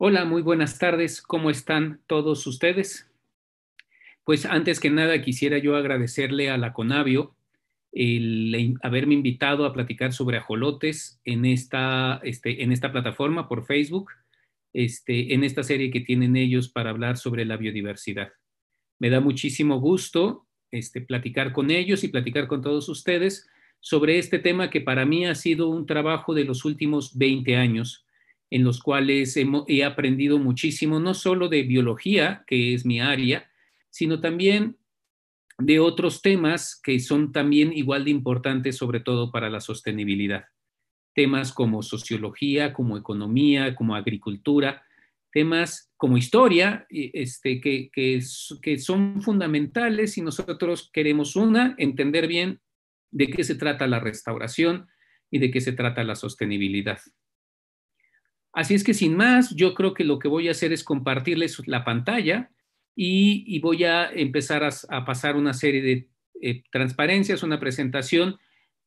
Hola, muy buenas tardes. ¿Cómo están todos ustedes? Pues antes que nada quisiera yo agradecerle a la Conabio el haberme invitado a platicar sobre ajolotes en esta, este, plataforma por Facebook, este, en esta serie que tienen ellos para hablar sobre la biodiversidad. Me da muchísimo gusto este, platicar con ellos y platicar con todos ustedes sobre este tema que para mí ha sido un trabajo de los últimos 20 años en los cuales he aprendido muchísimo, no solo de biología, que es mi área, sino también de otros temas que son también igual de importantes, sobre todo para la sostenibilidad. Temas como sociología, como economía, como agricultura, temas como historia, este, que, que, que son fundamentales y nosotros queremos una, entender bien de qué se trata la restauración y de qué se trata la sostenibilidad. Así es que sin más, yo creo que lo que voy a hacer es compartirles la pantalla y, voy a empezar a, pasar una serie de eh, transparencias, una presentación.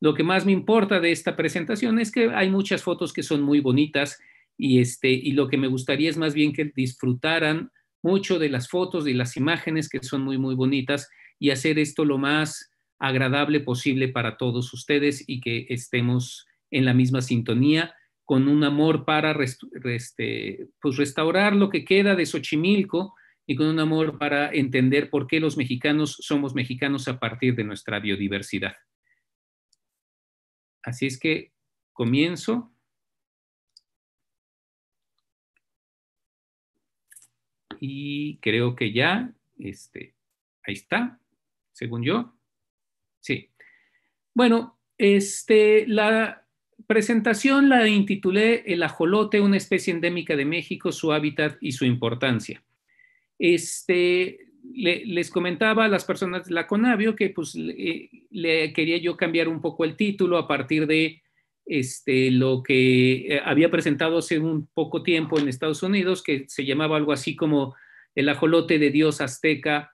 Lo que más me importa de esta presentación es que hay muchas fotos que son muy bonitas y, este, y lo que me gustaría es más bien que disfrutaran mucho de las fotos, y las imágenes que son muy, muy bonitas y hacer esto lo más agradable posible para todos ustedes y que estemos en la misma sintonía con un amor para este, pues, restaurar lo que queda de Xochimilco y con un amor para entender por qué los mexicanos somos mexicanos a partir de nuestra biodiversidad. Así es que comienzo. Y creo que ya, este, ahí está, según yo. Sí. Bueno, este, la, presentación la intitulé El ajolote, una especie endémica de México, su hábitat y su importancia. Este, les comentaba a las personas de la Conavio que pues le, quería yo cambiar un poco el título a partir de este, lo que eh, había presentado hace un poco tiempo en Estados Unidos, que se llamaba algo así como el ajolote de Dios azteca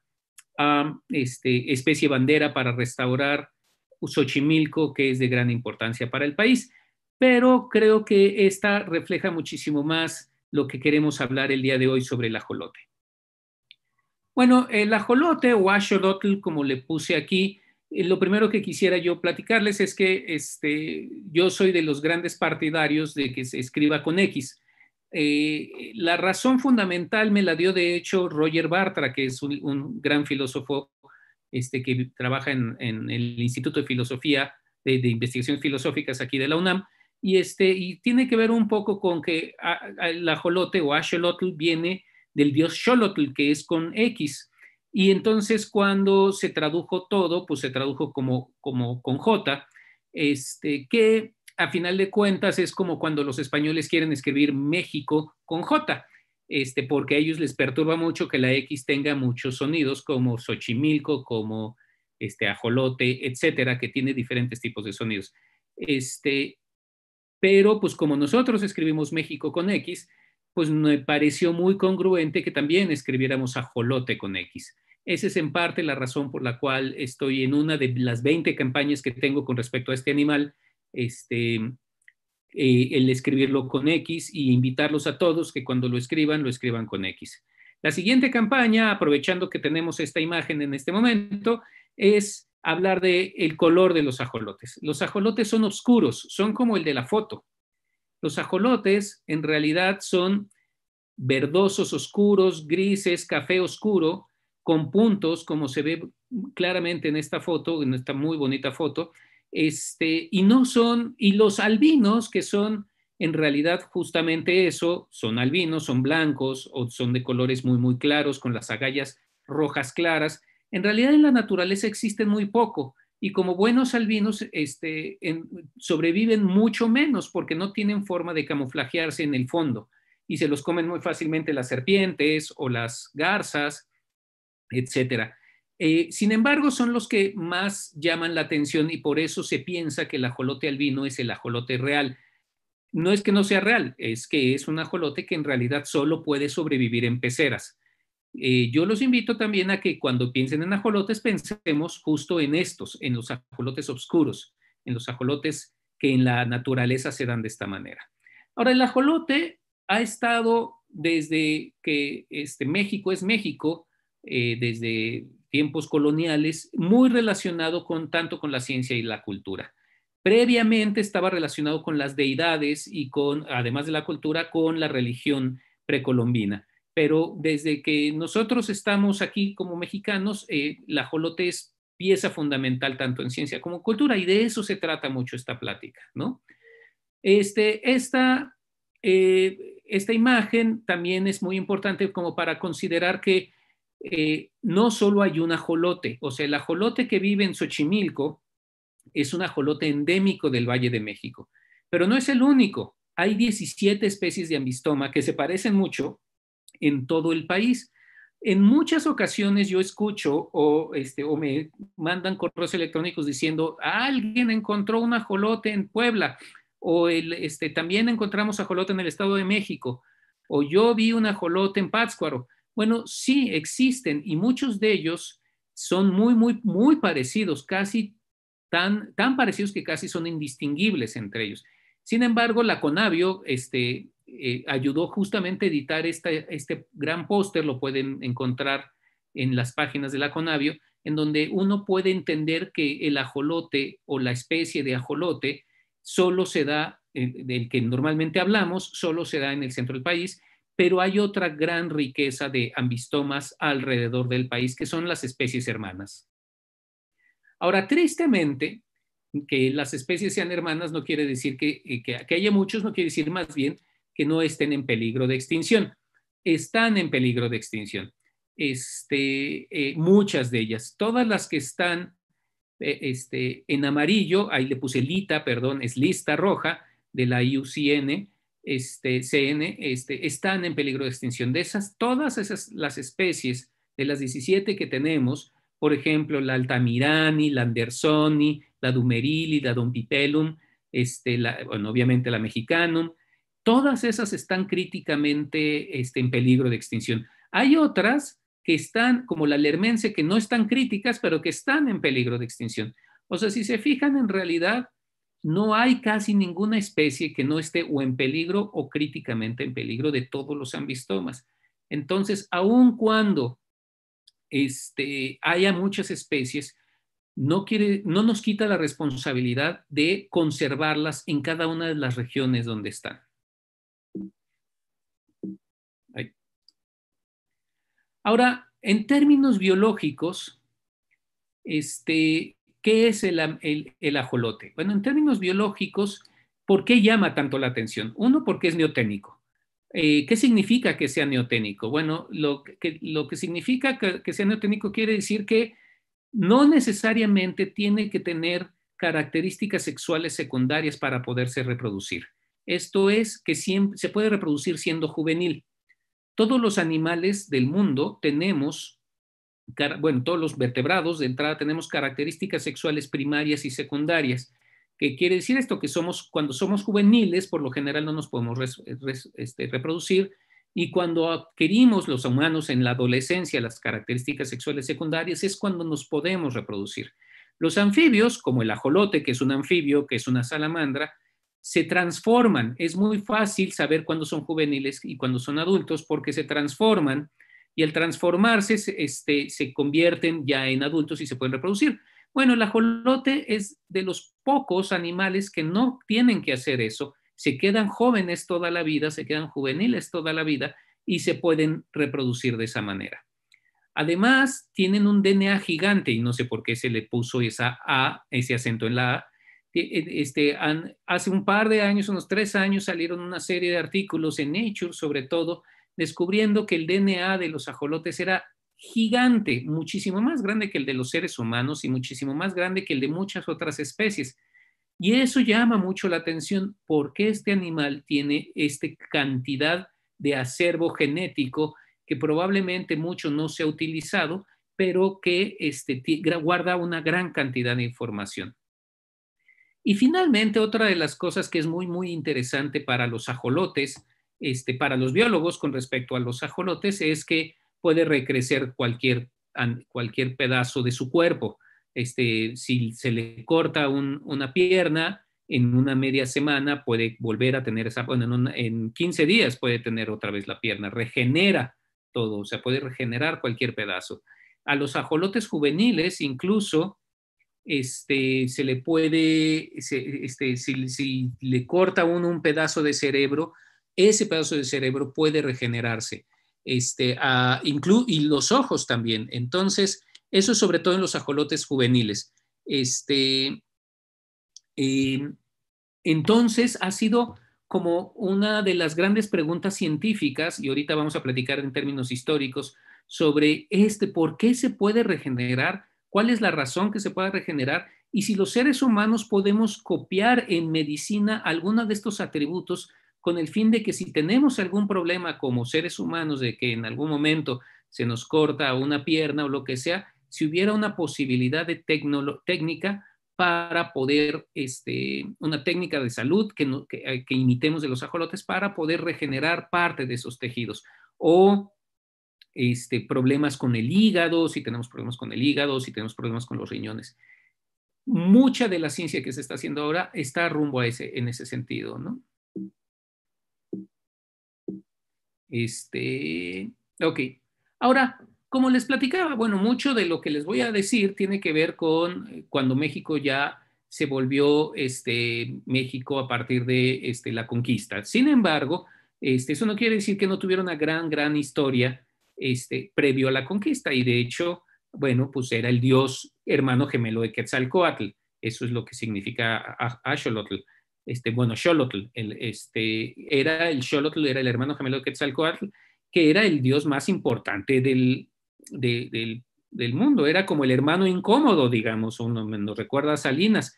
a este, especie bandera para restaurar Xochimilco, que es de gran importancia para el país pero creo que esta refleja muchísimo más lo que queremos hablar el día de hoy sobre el ajolote. Bueno, el ajolote o como le puse aquí, eh, lo primero que quisiera yo platicarles es que este, yo soy de los grandes partidarios de que se escriba con X. Eh, la razón fundamental me la dio de hecho Roger Bartra, que es un, gran filósofo este, que trabaja en, el Instituto de Filosofía de, de Investigaciones Filosóficas aquí de la UNAM, y, este, y tiene que ver un poco con que el ajolote o axolotl viene del dios Xolotl, que es con X. Y entonces cuando se tradujo todo, pues se tradujo como, como con J, este, que a final de cuentas es como cuando los españoles quieren escribir México con J, este, porque a ellos les perturba mucho que la X tenga muchos sonidos como Xochimilco, como este, ajolote, etcétera, que tiene diferentes tipos de sonidos. Este, pero pues como nosotros escribimos México con X, pues me pareció muy congruente que también escribiéramos ajolote con X. Esa es en parte la razón por la cual estoy en una de las 20 campañas que tengo con respecto a este animal, este, eh, el escribirlo con X y invitarlos a todos que cuando lo escriban, lo escriban con X. La siguiente campaña, aprovechando que tenemos esta imagen en este momento, es hablar del el color de los ajolotes. Los ajolotes son oscuros, son como el de la foto. Los ajolotes en realidad son verdosos oscuros, grises, café oscuro, con puntos, como se ve claramente en esta foto, en esta muy bonita foto, este, y no son, y los albinos, que son en realidad justamente eso, son albinos, son blancos o son de colores muy, muy claros, con las agallas rojas claras, en realidad en la naturaleza existen muy poco y como buenos albinos este, sobreviven mucho menos porque no tienen forma de camuflajearse en el fondo y se los comen muy fácilmente las serpientes o las garzas, etc. Eh, sin embargo, son los que más llaman la atención y por eso se piensa que el ajolote albino es el ajolote real. No es que no sea real, es que es un ajolote que en realidad solo puede sobrevivir en peceras. Eh, yo los invito también a que cuando piensen en ajolotes pensemos justo en estos, en los ajolotes oscuros, en los ajolotes que en la naturaleza se dan de esta manera. Ahora, el ajolote ha estado desde que este, México es México, eh, desde tiempos coloniales, muy relacionado con tanto con la ciencia y la cultura. Previamente estaba relacionado con las deidades y con, además de la cultura, con la religión precolombina pero desde que nosotros estamos aquí como mexicanos, eh, la jolote es pieza fundamental tanto en ciencia como cultura, y de eso se trata mucho esta plática, ¿no? Este, esta, eh, esta imagen también es muy importante como para considerar que eh, no solo hay un ajolote, o sea, el ajolote que vive en Xochimilco es un ajolote endémico del Valle de México, pero no es el único. Hay 17 especies de ambistoma que se parecen mucho, en todo el país. En muchas ocasiones yo escucho o, este, o me mandan correos electrónicos diciendo, alguien encontró un ajolote en Puebla o el, este, también encontramos ajolote en el Estado de México o yo vi un ajolote en Pátzcuaro. Bueno, sí existen y muchos de ellos son muy, muy, muy parecidos, casi tan, tan parecidos que casi son indistinguibles entre ellos. Sin embargo, la Conavio este, eh, ayudó justamente a editar este gran póster, lo pueden encontrar en las páginas de la Conavio, en donde uno puede entender que el ajolote o la especie de ajolote solo se da, eh, del que normalmente hablamos, solo se da en el centro del país, pero hay otra gran riqueza de ambistomas alrededor del país, que son las especies hermanas. Ahora, tristemente, que las especies sean hermanas no quiere decir que, eh, que haya muchos, no quiere decir más bien que no estén en peligro de extinción. Están en peligro de extinción. Este, eh, muchas de ellas, todas las que están eh, este, en amarillo, ahí le puse lita, perdón, es lista roja de la IUCN, este, CN, este, están en peligro de extinción. De esas, todas esas las especies, de las 17 que tenemos, por ejemplo, la Altamirani, la Andersoni, la Dumerili, la Dompipelum, este, la, obviamente la Mexicanum, Todas esas están críticamente este, en peligro de extinción. Hay otras que están, como la lermense, que no están críticas, pero que están en peligro de extinción. O sea, si se fijan, en realidad no hay casi ninguna especie que no esté o en peligro o críticamente en peligro de todos los ambistomas. Entonces, aun cuando este, haya muchas especies, no nos quita la responsabilidad de conservarlas en cada una de las regiones donde están. Ahora, en términos biológicos, este, ¿qué es el, ajolote? Bueno, en términos biológicos, ¿por qué llama tanto la atención? Uno, porque es neoténico. Eh, ¿Qué significa que sea neoténico? Bueno, lo que, significa que, sea neoténico quiere decir que no necesariamente tiene que tener características sexuales secundarias para poderse reproducir. Esto es que se puede reproducir siendo juvenil todos los animales del mundo tenemos, bueno, todos los vertebrados de entrada tenemos características sexuales primarias y secundarias. ¿Qué quiere decir esto? Que somos, cuando somos juveniles, por lo general no nos podemos este, reproducir, y cuando adquirimos los humanos en la adolescencia las características sexuales secundarias es cuando nos podemos reproducir. Los anfibios, como el ajolote, que es un anfibio, que es una salamandra, se transforman. Es muy fácil saber cuándo son juveniles y cuándo son adultos porque se transforman y al transformarse se, este, se convierten ya en adultos y se pueden reproducir. Bueno, el ajolote es de los pocos animales que no tienen que hacer eso. Se quedan jóvenes toda la vida, se quedan juveniles toda la vida y se pueden reproducir de esa manera. Además, tienen un DNA gigante y no sé por qué se le puso esa A, ese acento en la A, eh, eh, este, hace un par de años, unos tres años, salieron una serie de artículos en Nature, sobre todo, descubriendo que el DNA de los ajolotes era gigante, muchísimo más grande que el de los seres humanos y muchísimo más grande que el de muchas otras especies. Y eso llama mucho la atención porque este animal tiene esta cantidad de acervo genético que probablemente mucho no se ha utilizado, pero que este, guarda una gran cantidad de información. Y finalmente, otra de las cosas que es muy, muy interesante para los ajolotes, este, para los biólogos con respecto a los ajolotes, es que puede recrecer cualquier, cualquier pedazo de su cuerpo. Este, si se le corta una pierna, en una media semana puede volver a tener esa, bueno, en, en 15 días puede tener otra vez la pierna, regenera todo, o sea, puede regenerar cualquier pedazo. A los ajolotes juveniles incluso este, se le puede, este, si, le corta uno un pedazo de cerebro, ese pedazo de cerebro puede regenerarse, este, y los ojos también. Entonces, eso sobre todo en los ajolotes juveniles. Este, em, entonces, ha sido como una de las grandes preguntas científicas, y ahorita vamos a platicar en términos históricos, sobre este, por qué se puede regenerar cuál es la razón que se pueda regenerar y si los seres humanos podemos copiar en medicina alguno de estos atributos con el fin de que si tenemos algún problema como seres humanos de que en algún momento se nos corta una pierna o lo que sea, si hubiera una posibilidad de técnica para poder, este, una técnica de salud que, eh, que imitemos de los ajolotes para poder regenerar parte de esos tejidos o este, problemas con el hígado, si tenemos problemas con el hígado, si tenemos problemas con los riñones. Mucha de la ciencia que se está haciendo ahora está rumbo a ese, en ese sentido, ¿no? Este, ok. Ahora, como les platicaba, bueno, mucho de lo que les voy a decir tiene que ver con eh, cuando México ya se volvió este, México a partir de este, la conquista. Sin embargo, este, eso no quiere decir que no tuviera una gran, gran historia este, previo a la conquista. Y de hecho, bueno, pues era el dios hermano gemelo de Quetzalcoatl. Eso es lo que significa a Este, bueno, Xolotl, el, este, era el Xolotl, era el hermano gemelo de Quetzalcoatl, que era el dios más importante del, del, del mundo. Era como el hermano incómodo, digamos, uno nos recuerda a Salinas.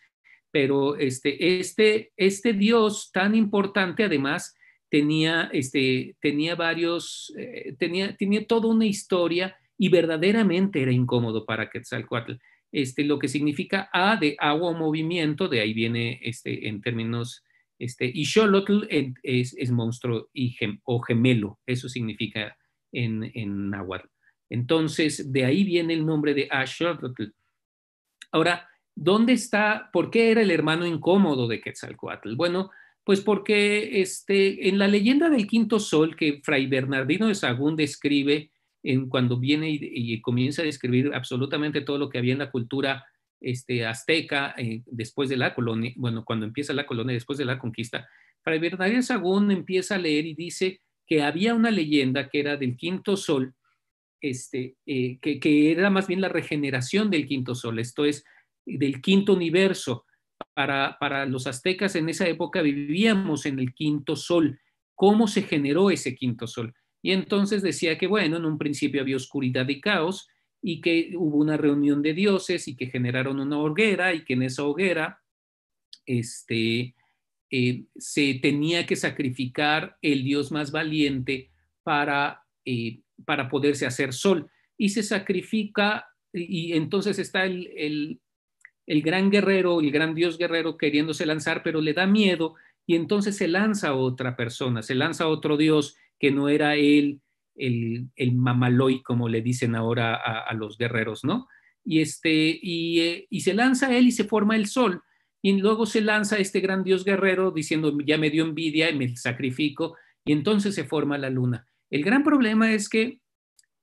Pero este, este, este dios tan importante, además, tenía, este, tenía varios, eh, tenía, tenía toda una historia y verdaderamente era incómodo para Quetzalcoatl. Este, lo que significa A de agua o movimiento, de ahí viene este, en términos, este, y Xolotl es, es monstruo y o gemelo, eso significa en, en náhuatl. Entonces, de ahí viene el nombre de Xolotl Ahora, ¿dónde está? ¿Por qué era el hermano incómodo de Quetzalcoatl? Bueno, pues porque este, en la leyenda del quinto sol que Fray Bernardino de Sagún describe en, cuando viene y, comienza a describir absolutamente todo lo que había en la cultura este, azteca eh, después de la colonia, bueno, cuando empieza la colonia, después de la conquista, Fray Bernardino de Sagún empieza a leer y dice que había una leyenda que era del quinto sol, este, eh, que era más bien la regeneración del quinto sol, esto es, del quinto universo, para, los aztecas en esa época vivíamos en el quinto sol. ¿Cómo se generó ese quinto sol? Y entonces decía que, bueno, en un principio había oscuridad y caos y que hubo una reunión de dioses y que generaron una hoguera y que en esa hoguera este, eh, se tenía que sacrificar el dios más valiente para, eh, para poderse hacer sol. Y se sacrifica, y, entonces está el, el gran guerrero, el gran dios guerrero queriéndose lanzar, pero le da miedo y entonces se lanza otra persona, se lanza otro dios que no era él, el, el mamaloy, como le dicen ahora a, los guerreros, ¿no? Y, este, eh, y, se lanza él y se forma el sol. Y luego se lanza este gran dios guerrero diciendo, ya me dio envidia y me sacrifico, y entonces se forma la luna. El gran problema es que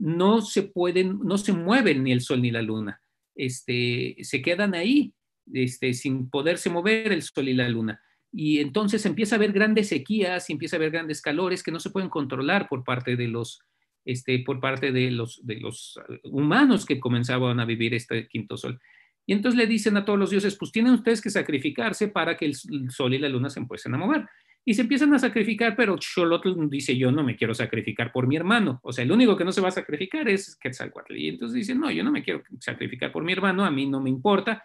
no se pueden, no se mueven ni el sol ni la luna este, se quedan ahí, este, sin poderse mover el sol y la luna. Y entonces empieza a haber grandes sequías y empieza a haber grandes calores que no se pueden controlar por parte de los, este, por parte de los, de los humanos que comenzaban a vivir este quinto sol. Y entonces le dicen a todos los dioses, pues tienen ustedes que sacrificarse para que el sol y la luna se empiecen a mover y se empiezan a sacrificar, pero Xolotl dice, yo no me quiero sacrificar por mi hermano. O sea, el único que no se va a sacrificar es Quetzalcoatl. Y entonces dice, no, yo no me quiero sacrificar por mi hermano, a mí no me importa.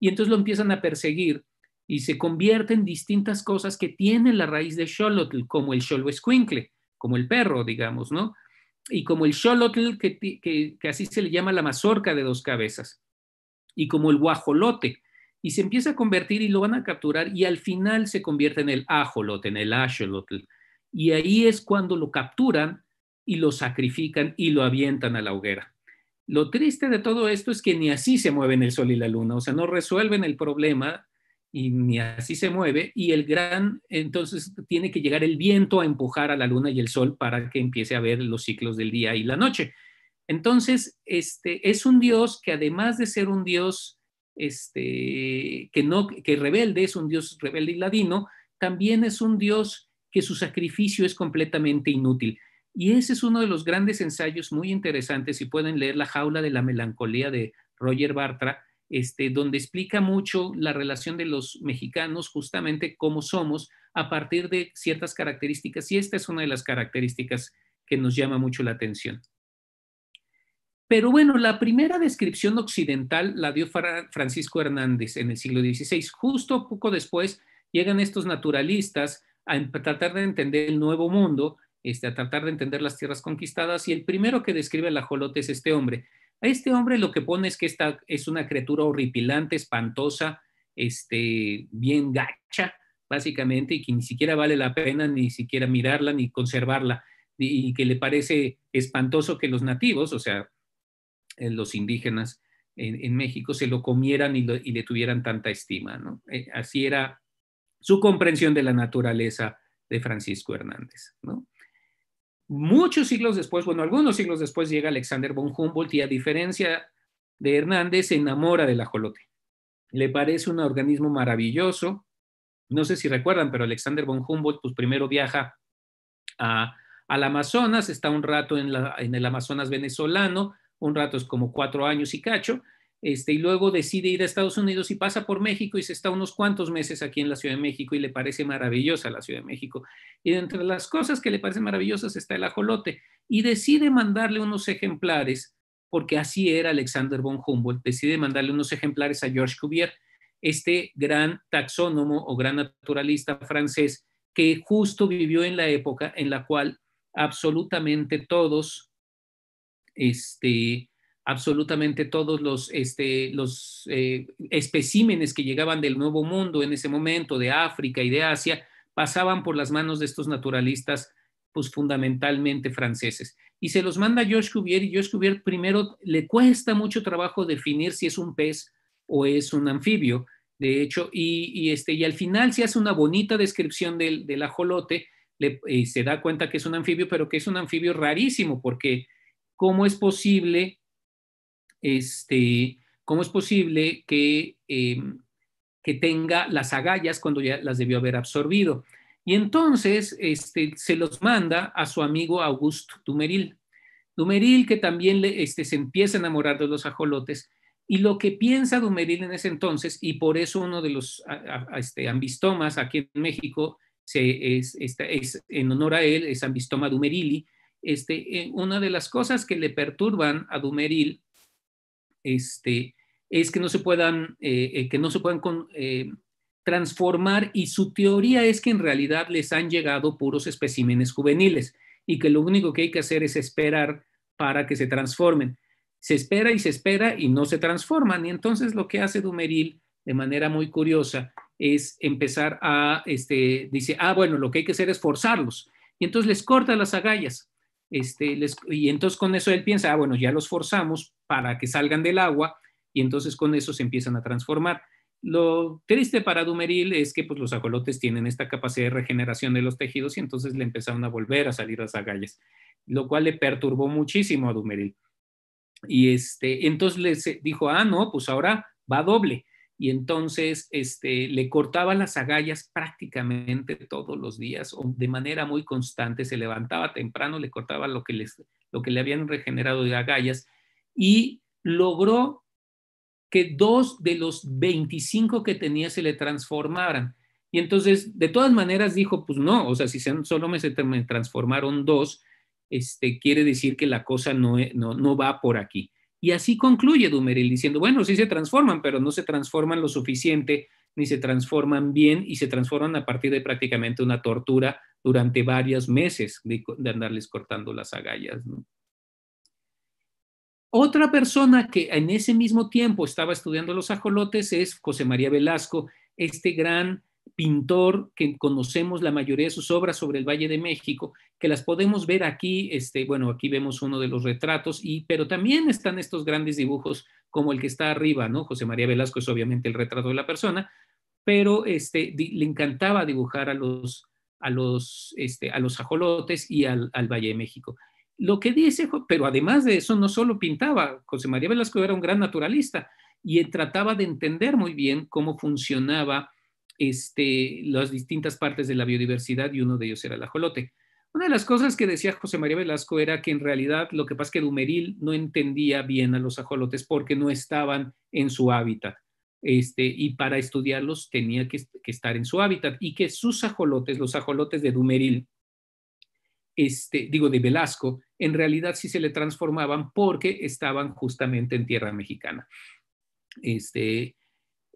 Y entonces lo empiezan a perseguir y se convierte en distintas cosas que tienen la raíz de Xolotl, como el Xolhuescuincle, como el perro, digamos, ¿no? Y como el Xolotl, que, que así se le llama la mazorca de dos cabezas, y como el guajolote, y se empieza a convertir y lo van a capturar y al final se convierte en el ajolot, en el axolotl. Y ahí es cuando lo capturan y lo sacrifican y lo avientan a la hoguera. Lo triste de todo esto es que ni así se mueven el sol y la luna, o sea, no resuelven el problema y ni así se mueve y el gran, entonces tiene que llegar el viento a empujar a la luna y el sol para que empiece a ver los ciclos del día y la noche. Entonces, este es un dios que además de ser un dios este, que, no, que rebelde, es un dios rebelde y ladino, también es un dios que su sacrificio es completamente inútil. Y ese es uno de los grandes ensayos muy interesantes, si pueden leer La jaula de la melancolía de Roger Bartra, este, donde explica mucho la relación de los mexicanos, justamente cómo somos, a partir de ciertas características. Y esta es una de las características que nos llama mucho la atención. Pero bueno, la primera descripción occidental la dio Francisco Hernández en el siglo XVI. Justo poco después llegan estos naturalistas a tratar de entender el nuevo mundo, este, a tratar de entender las tierras conquistadas, y el primero que describe la jolote es este hombre. A este hombre lo que pone es que esta es una criatura horripilante, espantosa, este, bien gacha, básicamente, y que ni siquiera vale la pena ni siquiera mirarla ni conservarla, y que le parece espantoso que los nativos, o sea, los indígenas en, México se lo comieran y, le tuvieran tanta estima. ¿no? Eh, así era su comprensión de la naturaleza de Francisco Hernández. ¿no? Muchos siglos después, bueno, algunos siglos después llega Alexander von Humboldt y a diferencia de Hernández se enamora del ajolote. Le parece un organismo maravilloso. No sé si recuerdan, pero Alexander von Humboldt pues primero viaja al Amazonas, está un rato en el Amazonas venezolano, un rato es como cuatro años y cacho, este, y luego decide ir a Estados Unidos y pasa por México y se está unos cuantos meses aquí en la Ciudad de México y le parece maravillosa la Ciudad de México. Y entre las cosas que le parecen maravillosas está el ajolote y decide mandarle unos ejemplares, porque así era Alexander von Humboldt, decide mandarle unos ejemplares a Georges Cuvier, este gran taxónomo o gran naturalista francés que justo vivió en la época en la cual absolutamente todos este, absolutamente todos los, este, los eh, especímenes que llegaban del Nuevo Mundo en ese momento, de África y de Asia, pasaban por las manos de estos naturalistas, pues fundamentalmente franceses. Y se los manda Georges Cuvier, y Georges Cuvier primero le cuesta mucho trabajo definir si es un pez o es un anfibio, de hecho, y, este, y al final se hace una bonita descripción del, ajolote, y se da cuenta que es un anfibio, pero que es un anfibio rarísimo, porque cómo es posible, este, cómo es posible que, em, que tenga las agallas cuando ya las debió haber absorbido. Y entonces este, se los manda a su amigo Auguste Dumeril. Dumeril, que también este, se empieza a enamorar de los ajolotes, y lo que piensa Dumeril en ese entonces, y por eso uno de los este, ambistomas aquí en México se, es, en honor a él, es Ambistoma Dumerili, este, eh, una de las cosas que le perturban a Dumeril este, es que no se puedan, eh, eh, que no se puedan transformar y su teoría es que en realidad les han llegado puros especímenes juveniles y que lo único que hay que hacer es esperar para que se transformen. Se espera y se espera y no se transforman y entonces lo que hace Dumeril de manera muy curiosa es empezar a, este, dice, ah, bueno, lo que hay que hacer es forzarlos. Y entonces les corta las agallas este, y entonces con eso él piensa, ah, bueno, ya los forzamos para que salgan del agua y entonces con eso se empiezan a transformar. Lo triste para Dumeril es que pues, los ajolotes tienen esta capacidad de regeneración de los tejidos y entonces le empezaron a volver a salir las agallas, lo cual le perturbó muchísimo a Dumeril. Y este, entonces le dijo, ah, no, pues ahora va doble y entonces este, le cortaba las agallas prácticamente todos los días o de manera muy constante, se levantaba temprano, le cortaba lo que, les, lo que le habían regenerado de agallas y logró que dos de los 25 que tenía se le transformaran. Y entonces, de todas maneras, dijo, pues no, o sea, si solo me, se transformaron dos, este, quiere decir que la cosa no, no va por aquí. Y así concluye Dumeril diciendo, bueno, sí se transforman, pero no se transforman lo suficiente, ni se transforman bien y se transforman a partir de prácticamente una tortura durante varios meses de, andarles cortando las agallas. Otra persona que en ese mismo tiempo estaba estudiando los ajolotes es José María Velasco, este gran pintor que conocemos la mayoría de sus obras sobre el Valle de México, que las podemos ver aquí, este, bueno, aquí vemos uno de los retratos, y, pero también están estos grandes dibujos como el que está arriba, ¿no? José María Velasco es obviamente el retrato de la persona, pero este, le encantaba dibujar a los, a los, este, a los ajolotes y al, al Valle de México. Lo que dice, pero además de eso, no solo pintaba, José María Velasco era un gran naturalista y trataba de entender muy bien cómo funcionaba este, las distintas partes de la biodiversidad y uno de ellos era el ajolote. Una de las cosas que decía José María Velasco era que en realidad lo que pasa es que Dumeril no entendía bien a los ajolotes porque no estaban en su hábitat. Este, y para estudiarlos tenía que, estar en su hábitat y que sus ajolotes, los ajolotes de Dumeril, este, digo de Velasco, en realidad sí se le transformaban porque estaban justamente en tierra mexicana. Este,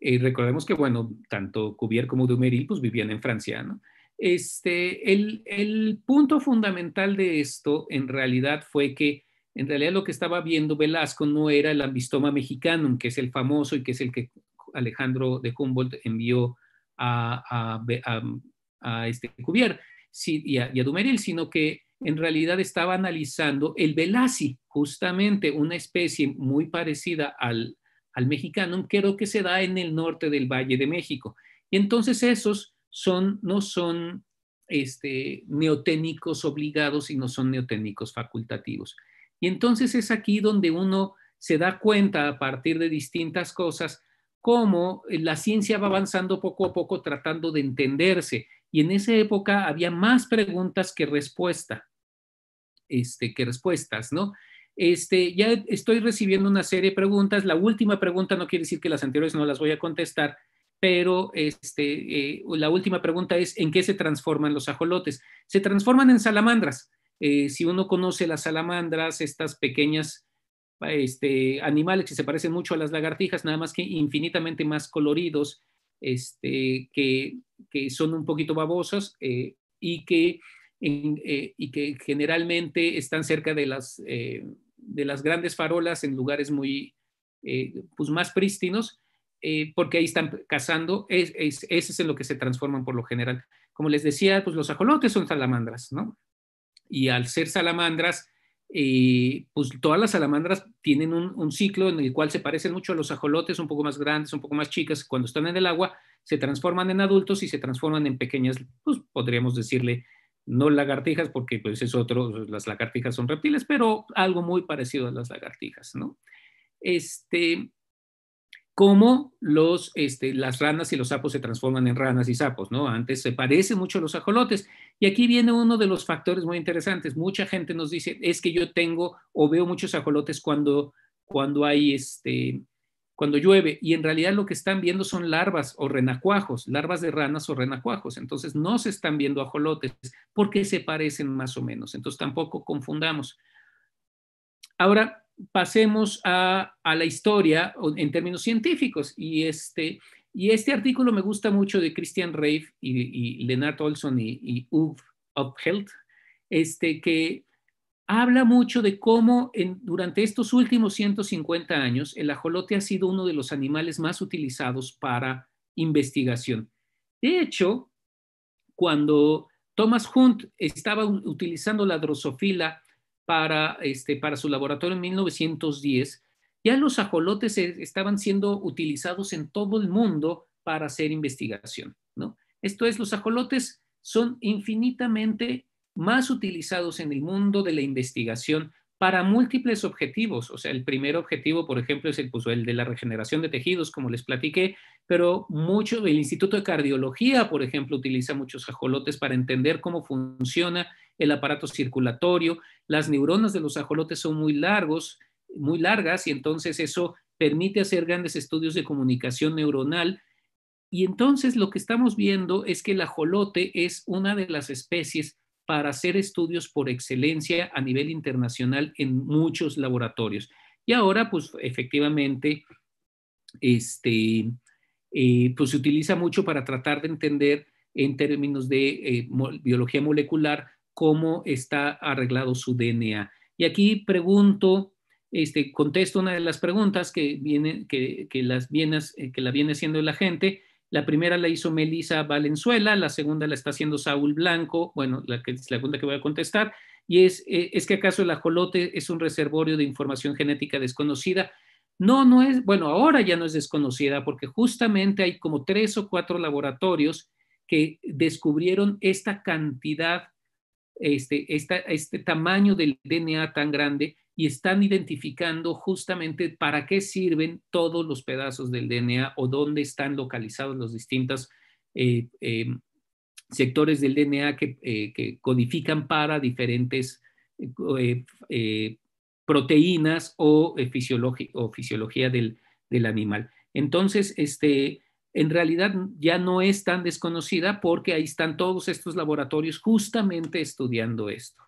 y recordemos que, bueno, tanto Cuvier como Dumeril pues vivían en Francia, ¿no? Este, el, punto fundamental de esto en realidad fue que en realidad lo que estaba viendo Velasco no era el ambistoma mexicanum, que es el famoso y que es el que Alejandro de Humboldt envió a, a, este Cuvier y, a, Dumeril, sino que en realidad estaba analizando el Velasi, justamente una especie muy parecida al, al mexicano, creo que se da en el norte del Valle de México. Y entonces esos son, no son este, neoténicos obligados y no son neoténicos facultativos. Y entonces es aquí donde uno se da cuenta a partir de distintas cosas cómo la ciencia va avanzando poco a poco tratando de entenderse. Y en esa época había más preguntas que, respuesta, este, que respuestas, ¿no? Este, ya estoy recibiendo una serie de preguntas. La última pregunta no quiere decir que las anteriores no las voy a contestar, pero este, eh, la última pregunta es, ¿en qué se transforman los ajolotes? Se transforman en salamandras. Eh, si uno conoce las salamandras, estas pequeñas este, animales que se parecen mucho a las lagartijas, nada más que infinitamente más coloridos, este, que, son un poquito babosos eh, y, que, y que generalmente están cerca de las de las grandes farolas en lugares muy, eh, pues más prístinos, eh, porque ahí están cazando, es, es, ese es en lo que se transforman por lo general. Como les decía, pues los ajolotes son salamandras, ¿no? Y al ser salamandras, eh, pues todas las salamandras tienen un, un, ciclo en el cual se parecen mucho a los ajolotes, un poco más grandes, un poco más chicas, cuando están en el agua, se transforman en adultos y se transforman en pequeñas, pues podríamos decirle, no lagartijas, porque pues es otro, pues, las lagartijas son reptiles, pero algo muy parecido a las lagartijas, ¿no? Este, cómo los, este, las ranas y los sapos se transforman en ranas y sapos, ¿no? Antes se parecen mucho a los ajolotes. Y aquí viene uno de los factores muy interesantes. Mucha gente nos dice, es que yo tengo o veo muchos ajolotes cuando, cuando hay este, cuando llueve y en realidad lo que están viendo son larvas o renacuajos, larvas de ranas o renacuajos. Entonces no se están viendo ajolotes porque se parecen más o menos. Entonces tampoco confundamos. Ahora pasemos a, la historia en términos científicos y este, y este artículo me gusta mucho de Christian Reif y, Lennart Olson y, y Uwe este, que habla mucho de cómo durante estos últimos 150 años el ajolote ha sido uno de los animales más utilizados para investigación. De hecho, cuando Thomas Hunt estaba utilizando la drosophila para, este, para su laboratorio en 1910, ya los ajolotes e, estaban siendo utilizados en todo el mundo para hacer investigación. ¿no? Esto es, los ajolotes son infinitamente más utilizados en el mundo de la investigación para múltiples objetivos. O sea, el primer objetivo, por ejemplo, es el, pues, de la regeneración de tejidos, como les platiqué, pero mucho, el Instituto de Cardiología, por ejemplo, utiliza muchos ajolotes para entender cómo funciona el aparato circulatorio. Las neuronas de los ajolotes son muy largos, muy largas, y entonces eso permite hacer grandes estudios de comunicación neuronal. Y entonces lo que estamos viendo es que el ajolote es una de las especies para hacer estudios por excelencia a nivel internacional en muchos laboratorios. Y ahora, pues efectivamente, este, eh, pues se utiliza mucho para tratar de entender en términos de eh, biología molecular cómo está arreglado su DNA. Y aquí pregunto, este, contesto una de las preguntas que, viene, que, las que la viene haciendo la gente, la primera la hizo Melisa Valenzuela, la segunda la está haciendo Saúl Blanco, bueno, la, que, la segunda que voy a contestar, y es, eh, ¿es que acaso el ajolote es un reservorio de información genética desconocida? No, no es, bueno, ahora ya no es desconocida porque justamente hay como tres o cuatro laboratorios que descubrieron esta cantidad, este, este tamaño del DNA tan grande y están identificando justamente para qué sirven todos los pedazos del DNA o dónde están localizados los distintos eh, eh, sectores del DNA eh, que, codifican para diferentes proteínas o, fisiología del, del, animal. Entonces, este, en realidad ya no es tan desconocida porque ahí están todos estos laboratorios justamente estudiando esto.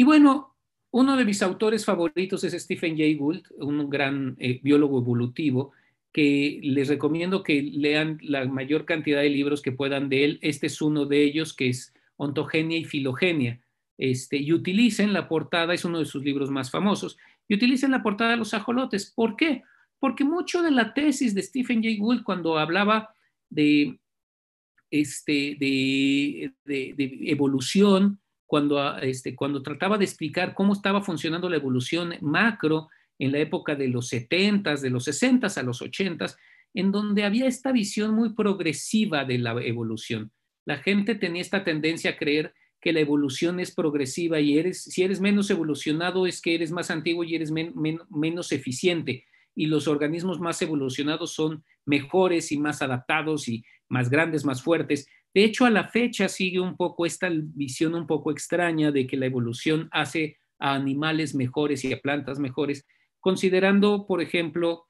Y bueno, uno de mis autores favoritos es Stephen Jay Gould, un gran eh, biólogo evolutivo, que les recomiendo que lean la mayor cantidad de libros que puedan de él. Este es uno de ellos que es Ontogenia y Filogenia. Este, y utilicen la portada, es uno de sus libros más famosos, y utilicen la portada de los ajolotes. ¿Por qué? Porque mucho de la tesis de Stephen Jay Gould cuando hablaba de, este, de evolución, cuando, ah, este, cuando trataba de explicar cómo estaba funcionando la evolución macro en la época de los 70 de los 60s a los 80s, en donde había esta visión muy progresiva de la evolución. La gente tenía esta tendencia a creer que la evolución es progresiva y eres, si eres menos evolucionado es que eres más antiguo y eres menos eficiente. Y los organismos más evolucionados son mejores y más adaptados y más grandes, más fuertes. De hecho, a la fecha sigue un poco esta visión un poco extraña de que la evolución hace a animales mejores y a plantas mejores, considerando, por ejemplo,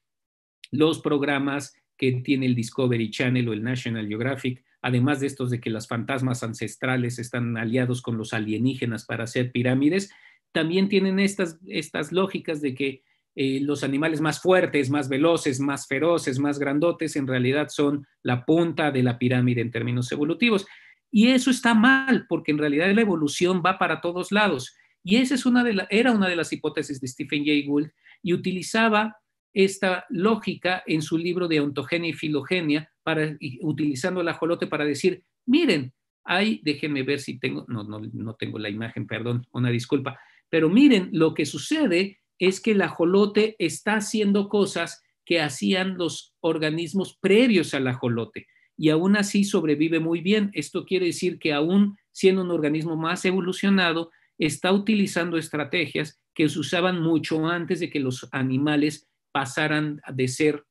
los programas que tiene el Discovery Channel o el National Geographic, además de estos de que las fantasmas ancestrales están aliados con los alienígenas para hacer pirámides, también tienen estas, estas lógicas de que eh, los animales más fuertes, más veloces, más feroces, más grandotes, en realidad son la punta de la pirámide en términos evolutivos. Y eso está mal, porque en realidad la evolución va para todos lados. Y esa es una de era una de las hipótesis de Stephen Jay Gould y utilizaba esta lógica en su libro de ontogenia y filogenia, para, utilizando el ajolote para decir, miren, hay, déjenme ver si tengo, no, no, no tengo la imagen, perdón, una disculpa, pero miren, lo que sucede es que el ajolote está haciendo cosas que hacían los organismos previos al ajolote y aún así sobrevive muy bien. Esto quiere decir que aún siendo un organismo más evolucionado, está utilizando estrategias que se usaban mucho antes de que los animales pasaran de ser,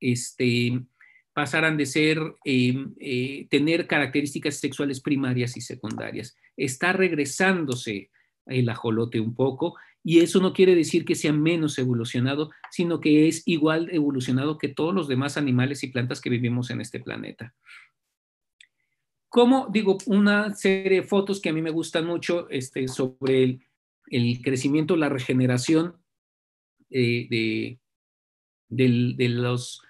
este, pasaran de ser, em, eh, tener características sexuales primarias y secundarias. Está regresándose el ajolote un poco y eso no quiere decir que sea menos evolucionado, sino que es igual evolucionado que todos los demás animales y plantas que vivimos en este planeta. Como digo, una serie de fotos que a mí me gustan mucho este, sobre el, crecimiento, la regeneración eh, de, los,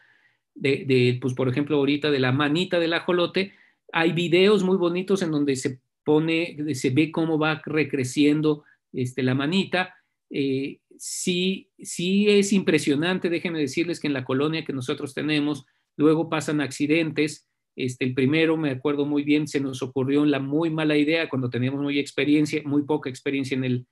de, pues por ejemplo, ahorita de la manita del ajolote. Hay videos muy bonitos en donde se pone, se ve cómo va recreciendo este, la manita eh, sí, es impresionante, déjenme decirles que en la colonia que nosotros tenemos, luego pasan accidentes. Este, el primero, me acuerdo muy bien, se nos ocurrió la muy mala idea cuando teníamos muy, experiencia, muy poca experiencia en el,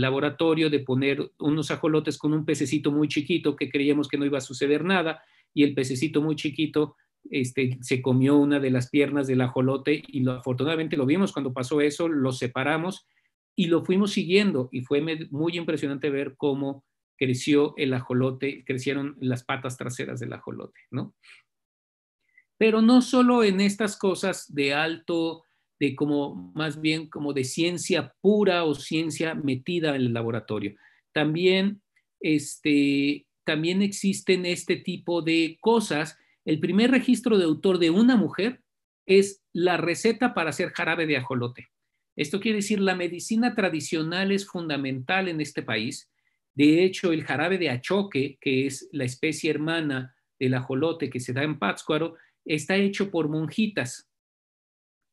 laboratorio de poner unos ajolotes con un pececito muy chiquito que creíamos que no iba a suceder nada y el pececito muy chiquito este, se comió una de las piernas del ajolote y lo, afortunadamente lo vimos cuando pasó eso, lo separamos y lo fuimos siguiendo y fue muy impresionante ver cómo creció el ajolote, crecieron las patas traseras del ajolote, ¿no? Pero no solo en estas cosas de alto, de como más bien como de ciencia pura o ciencia metida en el laboratorio. También, este, también existen este tipo de cosas. El primer registro de autor de una mujer es la receta para hacer jarabe de ajolote. Esto quiere decir, la medicina tradicional es fundamental en este país. De hecho, el jarabe de achoque, que es la especie hermana del ajolote que se da en Pátzcuaro, está hecho por monjitas.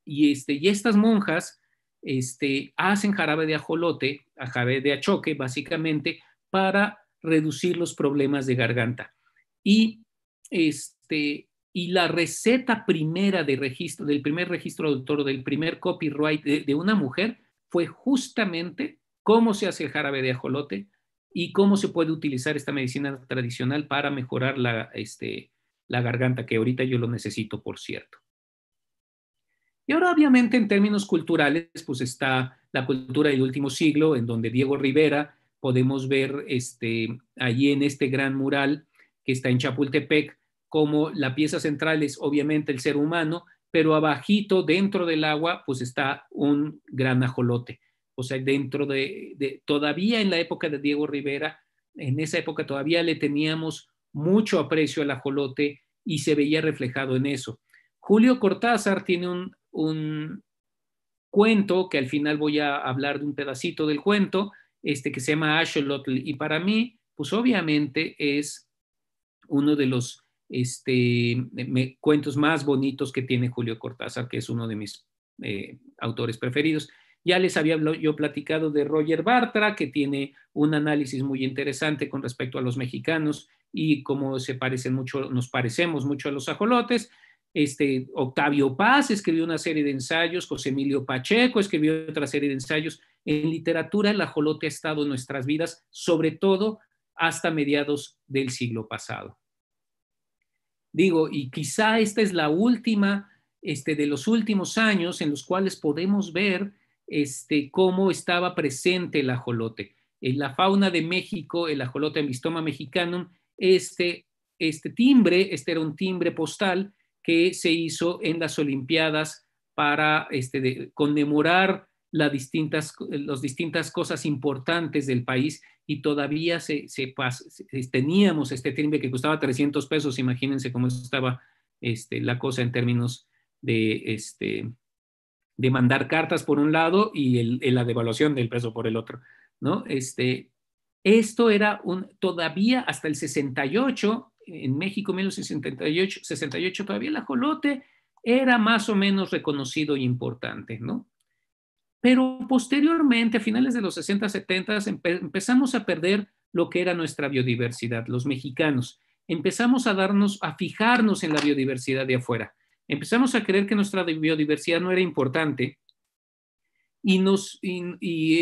Y, este, y estas monjas este, hacen jarabe de ajolote, jarabe de achoque, básicamente, para reducir los problemas de garganta. Y este, y la receta primera de registro, del primer registro autor, del primer copyright de, una mujer, fue justamente cómo se hace el jarabe de ajolote y cómo se puede utilizar esta medicina tradicional para mejorar este, la, garganta, que ahorita yo lo necesito, por cierto. Y ahora, obviamente, en términos culturales, pues está la cultura del último siglo, en donde Diego Rivera podemos ver este, allí en este gran mural que está en Chapultepec, como la pieza central es obviamente el ser humano, pero abajito, dentro del agua, pues está un gran ajolote. O sea, dentro de, todavía en la época de Diego Rivera, en esa época todavía le teníamos mucho aprecio al ajolote y se veía reflejado en eso. Julio Cortázar tiene un, un cuento que al final voy a hablar de un pedacito del cuento, este que se llama Ashelotl, y para mí, pues obviamente es uno de los este, cuentos más bonitos que tiene Julio Cortázar, que es uno de mis eh, autores preferidos. Ya les había yo platicado de Roger Bartra, que tiene un análisis muy interesante con respecto a los mexicanos y cómo se parecen mucho, nos parecemos mucho a los ajolotes. Este, Octavio Paz escribió una serie de ensayos, José Emilio Pacheco escribió otra serie de ensayos. En literatura, el ajolote ha estado en nuestras vidas, sobre todo hasta mediados del siglo pasado. Digo, y quizá esta es la última este, de los últimos años en los cuales podemos ver este, cómo estaba presente el ajolote. En la fauna de México, el ajolote ambistoma mexicanum, este, este timbre, este era un timbre postal que se hizo en las Olimpiadas para este, conmemorar las las distintas cosas importantes del país y todavía se, teníamos este trimbe que costaba 300 pesos, imagínense cómo estaba este, la cosa en términos de, este, mandar cartas por un lado y la devaluación del peso por el otro, ¿no? Este, esto era un, todavía hasta el 68, en México menos 68, todavía el ajolote era más o menos reconocido e importante, ¿no? Pero posteriormente, a finales de los 60, 70, empezamos a perder lo que era nuestra biodiversidad, los mexicanos. Empezamos a darnos, a fijarnos en la biodiversidad de afuera. Empezamos a creer que nuestra biodiversidad no era importante y,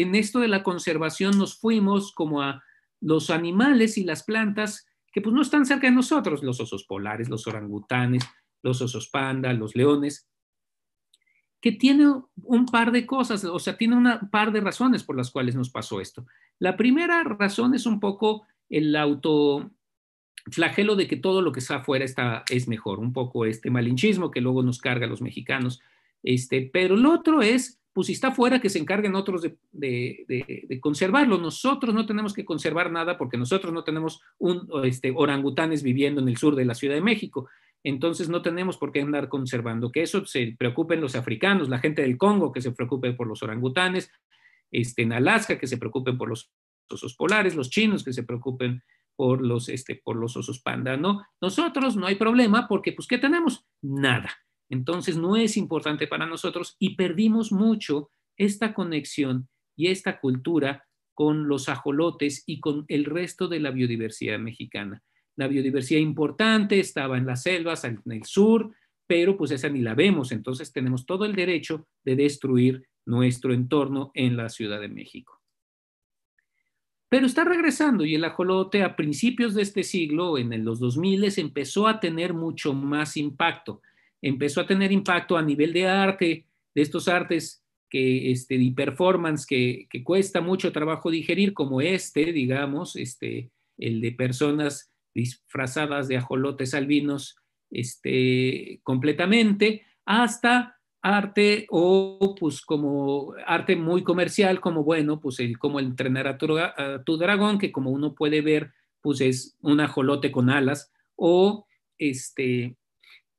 en esto de la conservación nos fuimos como a los animales y las plantas que pues no están cerca de nosotros, los osos polares, los orangutanes, los osos panda, los leones, que tiene un par de cosas, o sea, tiene un par de razones por las cuales nos pasó esto. La primera razón es un poco el auto flagelo de que todo lo que está afuera está, es mejor, un poco este malinchismo que luego nos carga a los mexicanos. Este, pero el otro es, pues si está afuera, que se encarguen otros de, conservarlo. Nosotros no tenemos que conservar nada porque nosotros no tenemos un, este, orangutanes viviendo en el sur de la Ciudad de México entonces no tenemos por qué andar conservando. Que eso se preocupen los africanos, la gente del Congo que se preocupe por los orangutanes, este, en Alaska que se preocupen por los osos polares, los chinos que se preocupen por los, este, por los osos panda, ¿no? Nosotros no hay problema porque, pues, ¿qué tenemos? Nada. Entonces, no es importante para nosotros y perdimos mucho esta conexión y esta cultura con los ajolotes y con el resto de la biodiversidad mexicana la biodiversidad importante estaba en las selvas, en el sur, pero pues esa ni la vemos, entonces tenemos todo el derecho de destruir nuestro entorno en la Ciudad de México. Pero está regresando y el ajolote a principios de este siglo, en los 2000, empezó a tener mucho más impacto. Empezó a tener impacto a nivel de arte, de estos artes que, este, y performance que, cuesta mucho trabajo digerir, como este, digamos, este, el de personas disfrazadas de ajolotes albinos este, completamente, hasta arte o pues como arte muy comercial, como bueno, pues como entrenar a tu, dragón, que como uno puede ver, pues es un ajolote con alas, o este,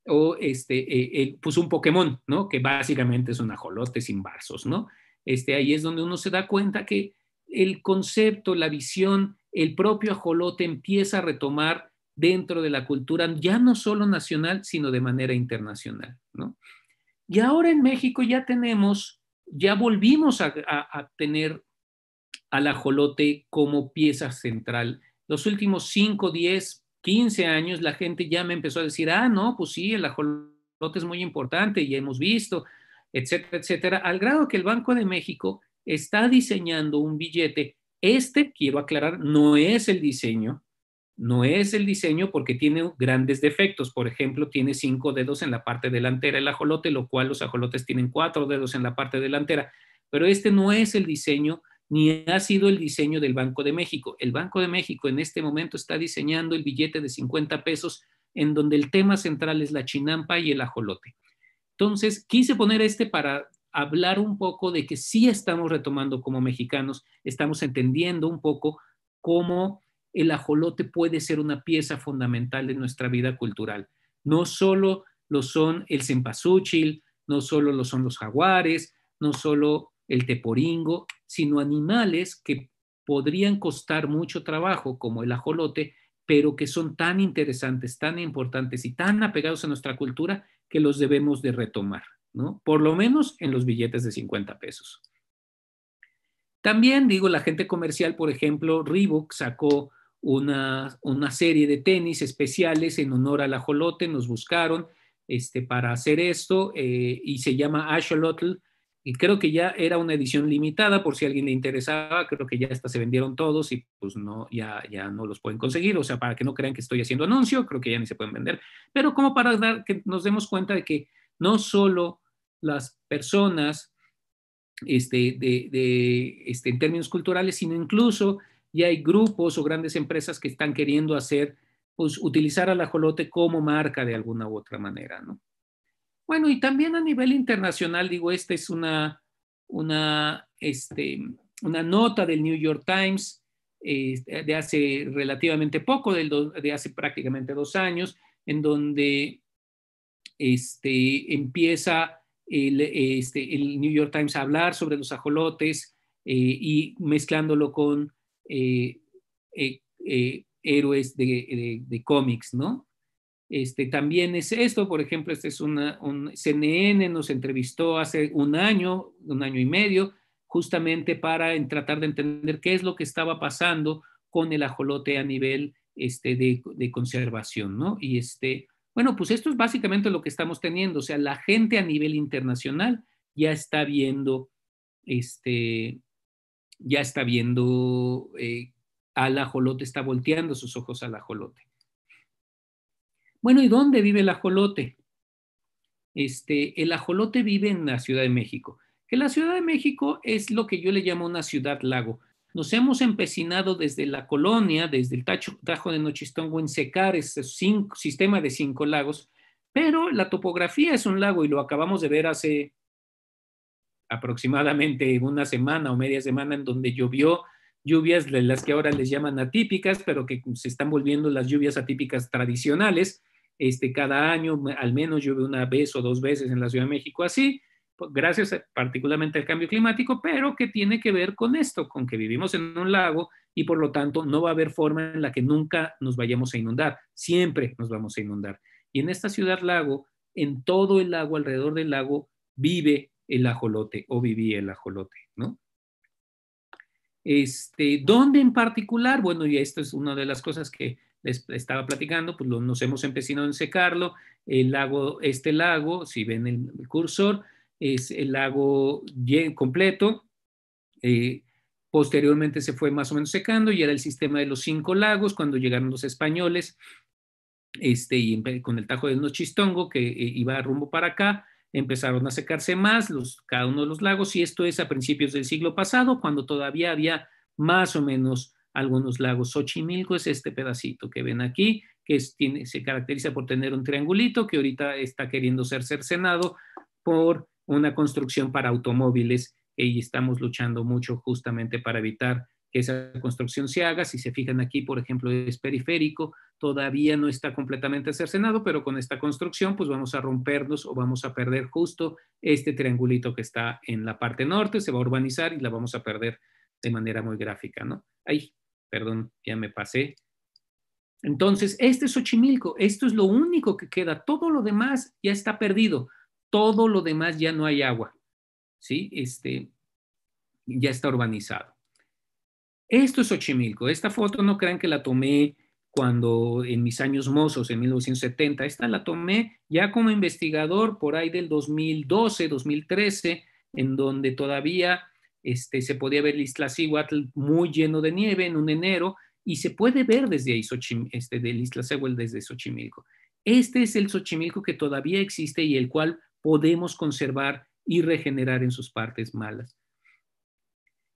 o este, e, pues un Pokémon, ¿no? Que básicamente es un ajolote sin barzos, ¿no? Este, ahí es donde uno se da cuenta que el concepto, la visión el propio ajolote empieza a retomar dentro de la cultura, ya no solo nacional, sino de manera internacional. ¿no? Y ahora en México ya tenemos, ya volvimos a, tener al ajolote como pieza central. Los últimos 5, 10, 15 años la gente ya me empezó a decir, ah, no, pues sí, el ajolote es muy importante ya hemos visto, etcétera, etcétera, al grado que el Banco de México está diseñando un billete este, quiero aclarar, no es el diseño, no es el diseño porque tiene grandes defectos. Por ejemplo, tiene cinco dedos en la parte delantera el ajolote, lo cual los ajolotes tienen cuatro dedos en la parte delantera. Pero este no es el diseño ni ha sido el diseño del Banco de México. El Banco de México en este momento está diseñando el billete de 50 pesos en donde el tema central es la chinampa y el ajolote. Entonces, quise poner este para hablar un poco de que sí estamos retomando como mexicanos, estamos entendiendo un poco cómo el ajolote puede ser una pieza fundamental de nuestra vida cultural. No solo lo son el cempasúchil, no solo lo son los jaguares, no solo el teporingo, sino animales que podrían costar mucho trabajo, como el ajolote, pero que son tan interesantes, tan importantes y tan apegados a nuestra cultura que los debemos de retomar. ¿no? Por lo menos en los billetes de 50 pesos. También, digo, la gente comercial, por ejemplo, Reebok sacó una, serie de tenis especiales en honor al ajolote, nos buscaron este, para hacer esto eh, y se llama Asholotl, y creo que ya era una edición limitada por si a alguien le interesaba, creo que ya hasta se vendieron todos y pues no, ya, ya no los pueden conseguir, o sea, para que no crean que estoy haciendo anuncio, creo que ya ni se pueden vender, pero como para dar, que nos demos cuenta de que no solo las personas este, de, este, en términos culturales, sino incluso ya hay grupos o grandes empresas que están queriendo hacer, pues utilizar al ajolote como marca de alguna u otra manera, ¿no? Bueno, y también a nivel internacional, digo, esta es una, una, este, una nota del New York Times este, de hace relativamente poco, de hace prácticamente dos años, en donde este, empieza este, el, New York Times hablar sobre los ajolotes eh, y mezclándolo con eh, eh, héroes de, cómics, ¿no? Este, también es esto, por ejemplo, este es un CNN nos entrevistó hace un año, un año y medio, justamente para tratar de entender qué es lo que estaba pasando con el ajolote a nivel este, de, de, conservación, ¿no? Y, este, bueno, pues esto es básicamente lo que estamos teniendo, o sea, la gente a nivel internacional ya está viendo, este, ya está viendo eh, al ajolote, está volteando sus ojos al ajolote. Bueno, ¿y dónde vive el ajolote? Este, el ajolote vive en la Ciudad de México, que la Ciudad de México es lo que yo le llamo una ciudad lago nos hemos empecinado desde la colonia, desde el tacho, Tajo de Nochistongo, en secar ese sistema de cinco lagos, pero la topografía es un lago y lo acabamos de ver hace aproximadamente una semana o media semana en donde llovió lluvias las que ahora les llaman atípicas, pero que se están volviendo las lluvias atípicas tradicionales. Este, cada año al menos llueve una vez o dos veces en la Ciudad de México así, gracias eh, particularmente al cambio climático, pero que tiene que ver con esto, con que vivimos en un lago y por lo tanto no va a haber forma en la que nunca nos vayamos a inundar, siempre nos vamos a inundar. Y en esta ciudad lago, en todo el lago, alrededor del lago, vive el ajolote o vivía el ajolote, ¿no? Este, ¿Dónde en particular? Bueno, y esto es una de las cosas que les estaba platicando, pues nos hemos empecinado en secarlo, el lago, este lago, si ven el cursor, es el lago completo. Eh, posteriormente se fue más o menos secando y era el sistema de los cinco lagos cuando llegaron los españoles este, y con el Tajo del Nochistongo que eh, iba rumbo para acá, empezaron a secarse más los, cada uno de los lagos y esto es a principios del siglo pasado cuando todavía había más o menos algunos lagos. Xochimilco es este pedacito que ven aquí, que tiene, se caracteriza por tener un triangulito que ahorita está queriendo ser cercenado por una construcción para automóviles y estamos luchando mucho justamente para evitar que esa construcción se haga. Si se fijan aquí, por ejemplo, es periférico, todavía no está completamente cercenado, pero con esta construcción pues vamos a rompernos o vamos a perder justo este triangulito que está en la parte norte, se va a urbanizar y la vamos a perder de manera muy gráfica, ¿no? Ahí, perdón, ya me pasé. Entonces, este es Xochimilco, esto es lo único que queda, todo lo demás ya está perdido todo lo demás ya no hay agua, ¿sí? Este, ya está urbanizado. Esto es Xochimilco. Esta foto no crean que la tomé cuando en mis años mozos, en 1970. Esta la tomé ya como investigador por ahí del 2012, 2013, en donde todavía este, se podía ver isla Iztaccíhuatl muy lleno de nieve en un enero y se puede ver desde ahí este, del este, Isla desde Xochimilco. Este es el Xochimilco que todavía existe y el cual podemos conservar y regenerar en sus partes malas.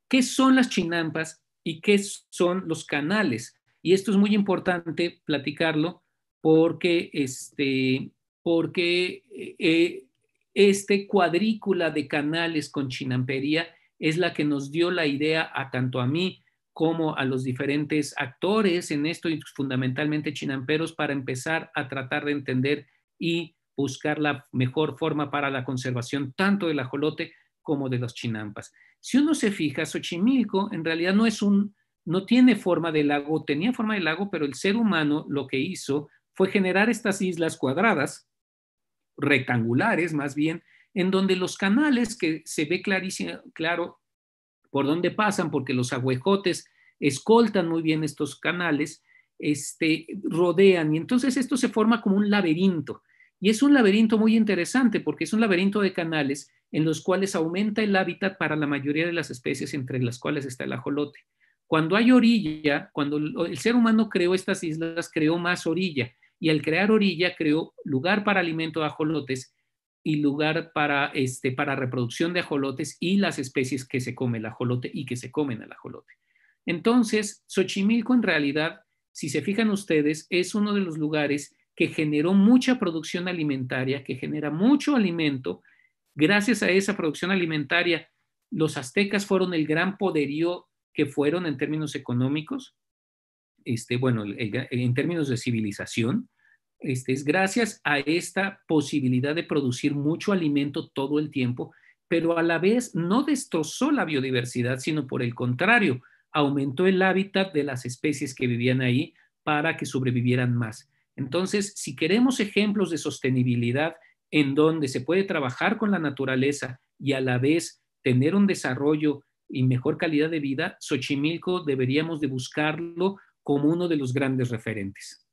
¿Qué son las chinampas y qué son los canales? Y esto es muy importante platicarlo porque este, porque eh, eh, este cuadrícula de canales con chinampería es la que nos dio la idea a tanto a mí como a los diferentes actores en esto y fundamentalmente chinamperos para empezar a tratar de entender y buscar la mejor forma para la conservación tanto del ajolote como de los chinampas. Si uno se fija, Xochimilco en realidad no es un, no tiene forma de lago, tenía forma de lago, pero el ser humano lo que hizo fue generar estas islas cuadradas, rectangulares más bien, en donde los canales que se ve clarísimo, claro por dónde pasan, porque los agüejotes escoltan muy bien estos canales, este, rodean y entonces esto se forma como un laberinto. Y es un laberinto muy interesante porque es un laberinto de canales en los cuales aumenta el hábitat para la mayoría de las especies entre las cuales está el ajolote. Cuando hay orilla, cuando el ser humano creó estas islas, creó más orilla y al crear orilla creó lugar para alimento de ajolotes y lugar para, este, para reproducción de ajolotes y las especies que se come el ajolote y que se comen el ajolote. Entonces, Xochimilco en realidad, si se fijan ustedes, es uno de los lugares que generó mucha producción alimentaria, que genera mucho alimento. Gracias a esa producción alimentaria, los aztecas fueron el gran poderío que fueron en términos económicos, este, bueno, en términos de civilización. Este, es gracias a esta posibilidad de producir mucho alimento todo el tiempo, pero a la vez no destrozó la biodiversidad, sino por el contrario, aumentó el hábitat de las especies que vivían ahí para que sobrevivieran más. Entonces, si queremos ejemplos de sostenibilidad en donde se puede trabajar con la naturaleza y a la vez tener un desarrollo y mejor calidad de vida, Xochimilco deberíamos de buscarlo como uno de los grandes referentes.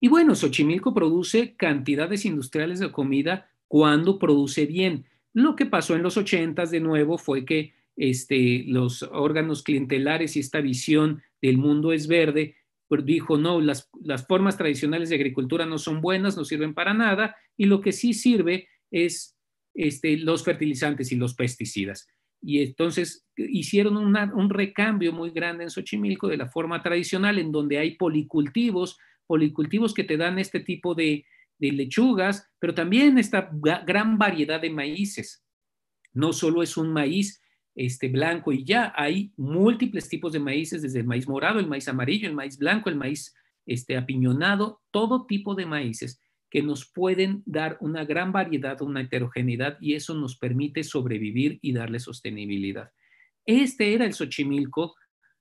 Y bueno, Xochimilco produce cantidades industriales de comida cuando produce bien. Lo que pasó en los 80 de nuevo fue que este, los órganos clientelares y esta visión del mundo es verde pues, dijo, no, las, formas tradicionales de agricultura no son buenas, no sirven para nada, y lo que sí sirve es este, los fertilizantes y los pesticidas. Y entonces eh, hicieron un recambio muy grande en Xochimilco de la forma tradicional, en donde hay policultivos, policultivos que te dan este tipo de, de lechugas, pero también esta gran variedad de maíces. No solo es un maíz, este, blanco y ya. Hay múltiples tipos de maíces, desde el maíz morado, el maíz amarillo, el maíz blanco, el maíz este, apiñonado, todo tipo de maíces que nos pueden dar una gran variedad, una heterogeneidad y eso nos permite sobrevivir y darle sostenibilidad. Este era el Xochimilco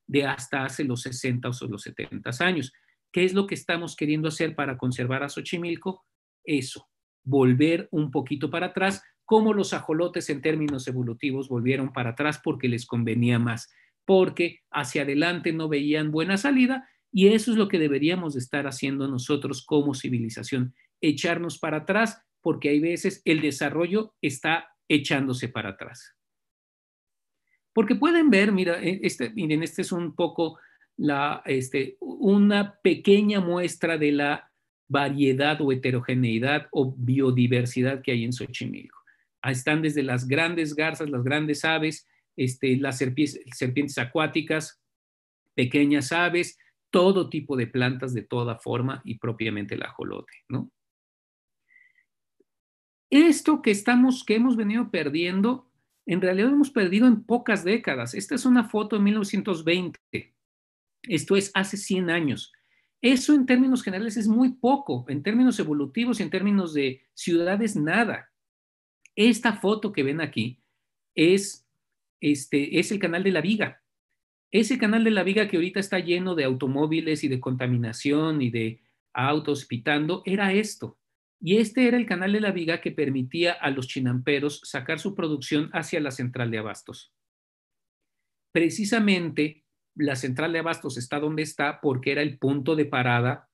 de hasta hace los 60 o los 70 años. ¿Qué es lo que estamos queriendo hacer para conservar a Xochimilco? Eso, volver un poquito para atrás cómo los ajolotes en términos evolutivos volvieron para atrás porque les convenía más, porque hacia adelante no veían buena salida y eso es lo que deberíamos estar haciendo nosotros como civilización, echarnos para atrás porque hay veces el desarrollo está echándose para atrás. Porque pueden ver, mira, e-, este, miren, este es un poco la, este, una pequeña muestra de la variedad o heterogeneidad o biodiversidad que hay en Xochimilco. Ah, están desde las grandes garzas, las grandes aves, este, las serpientes, acuáticas, pequeñas aves, todo tipo de plantas de toda forma y propiamente el ajolote, ¿no? Esto que estamos, que hemos venido perdiendo, en realidad hemos perdido en pocas décadas. Esta es una foto de 1920, esto es hace 100 años. Eso en términos generales es muy poco, en términos evolutivos y en términos de ciudades nada. Esta foto que ven aquí es, este, es el canal de la viga. Ese canal de la viga que ahorita está lleno de automóviles y de contaminación y de autos pitando, era esto. Y este era el canal de la viga que permitía a los chinamperos sacar su producción hacia la central de abastos. Precisamente la central de abastos está donde está porque era el punto de parada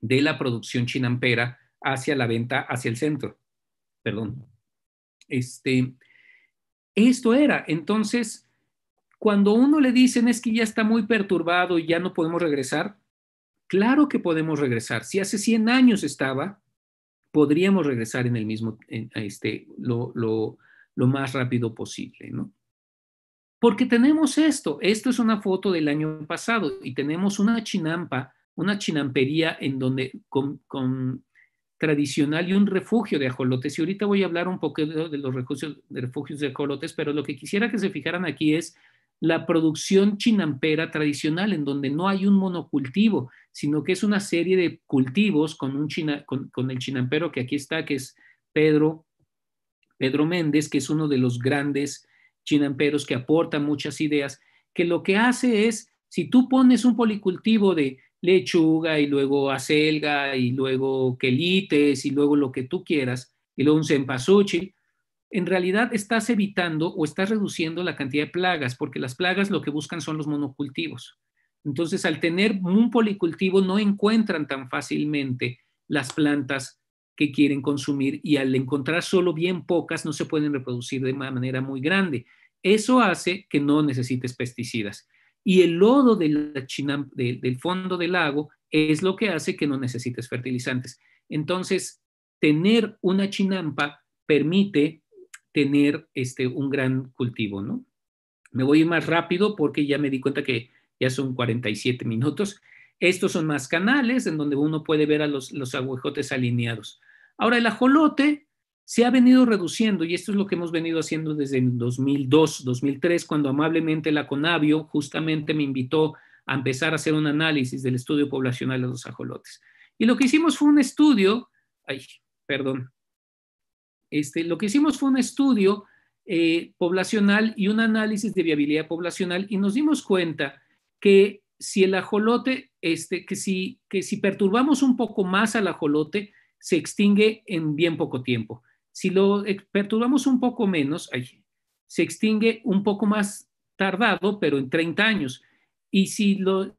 de la producción chinampera hacia la venta hacia el centro. Perdón. Este, esto era. Entonces, cuando uno le dicen es que ya está muy perturbado y ya no podemos regresar, claro que podemos regresar. Si hace 100 años estaba, podríamos regresar en el mismo, este, lo, lo, más rápido posible, ¿no? Porque tenemos esto. Esto es una foto del año pasado y tenemos una chinampa, una chinampería en donde con tradicional y un refugio de ajolotes. Y ahorita voy a hablar un poco de los refugios de, refugios de ajolotes, pero lo que quisiera que se fijaran aquí es la producción chinampera tradicional, en donde no hay un monocultivo, sino que es una serie de cultivos con, un china, con, el chinampero que aquí está, que es Pedro, Pedro Méndez, que es uno de los grandes chinamperos que aporta muchas ideas, que lo que hace es, si tú pones un policultivo de lechuga y luego acelga y luego quelites y luego lo que tú quieras y luego un cempasúchil, en realidad estás evitando o estás reduciendo la cantidad de plagas, porque las plagas lo que buscan son los monocultivos. Entonces, al tener un policultivo, no encuentran tan fácilmente las plantas que quieren consumir y al encontrar solo bien pocas, no se pueden reproducir de manera muy grande. Eso hace que no necesites pesticidas. Y el lodo del fondo del lago es lo que hace que no necesites fertilizantes. Entonces, tener una chinampa permite tener este, un gran cultivo, ¿no? Me voy a ir más rápido porque ya me di cuenta que ya son 47 minutos. Estos son más canales en donde uno puede ver a los, los alineados. Ahora, el ajolote se ha venido reduciendo y esto es lo que hemos venido haciendo desde 2002, 2003, cuando amablemente la Conavio justamente me invitó a empezar a hacer un análisis del estudio poblacional de los ajolotes. Y lo que hicimos fue un estudio, ay, perdón, este, lo que hicimos fue un estudio eh, poblacional y un análisis de viabilidad poblacional y nos dimos cuenta que si el ajolote, este, que, si, que si perturbamos un poco más al ajolote, se extingue en bien poco tiempo. Si lo perturbamos un poco menos, se extingue un poco más tardado, pero en 30 años. Y si lo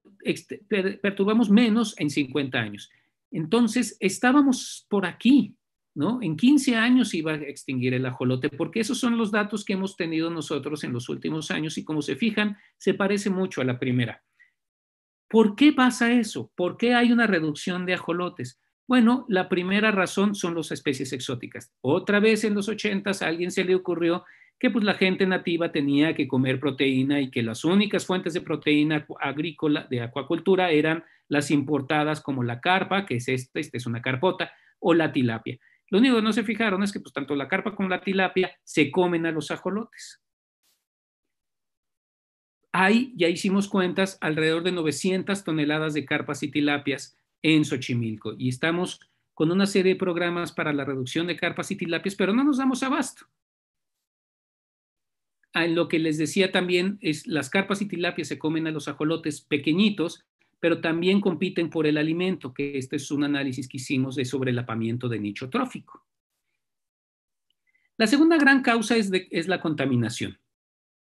perturbamos menos, en 50 años. Entonces, estábamos por aquí, ¿no? En 15 años iba a extinguir el ajolote, porque esos son los datos que hemos tenido nosotros en los últimos años y como se fijan, se parece mucho a la primera. ¿Por qué pasa eso? ¿Por qué hay una reducción de ajolotes? Bueno, la primera razón son las especies exóticas. Otra vez en los 80 a alguien se le ocurrió que pues, la gente nativa tenía que comer proteína y que las únicas fuentes de proteína agrícola de acuacultura eran las importadas como la carpa, que es esta, esta es una carpota, o la tilapia. Lo único que no se fijaron es que pues, tanto la carpa como la tilapia se comen a los ajolotes. Hay, ya hicimos cuentas, alrededor de 900 toneladas de carpas y tilapias en Xochimilco. Y estamos con una serie de programas para la reducción de carpas y tilapias, pero no nos damos abasto. Ah, lo que les decía también es las carpas y tilapias se comen a los ajolotes pequeñitos, pero también compiten por el alimento, que este es un análisis que hicimos de sobrelapamiento de nicho trófico. La segunda gran causa es, la contaminación.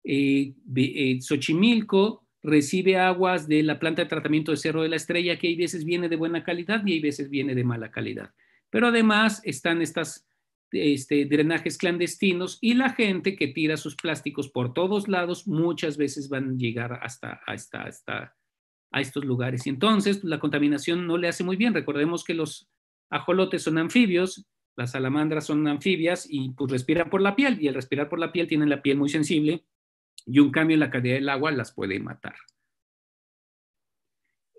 Eh, eh, Xochimilco recibe aguas de la planta de tratamiento de Cerro de la Estrella, que hay veces viene de buena calidad y hay veces viene de mala calidad. Pero además están estos este, drenajes clandestinos y la gente que tira sus plásticos por todos lados muchas veces van a llegar hasta, a estos lugares. Y entonces pues, la contaminación no le hace muy bien. Recordemos que los ajolotes son anfibios, las salamandras son anfibias y pues respiran por la piel y al respirar por la piel tienen la piel muy sensible y un cambio en la calidad del agua las puede matar.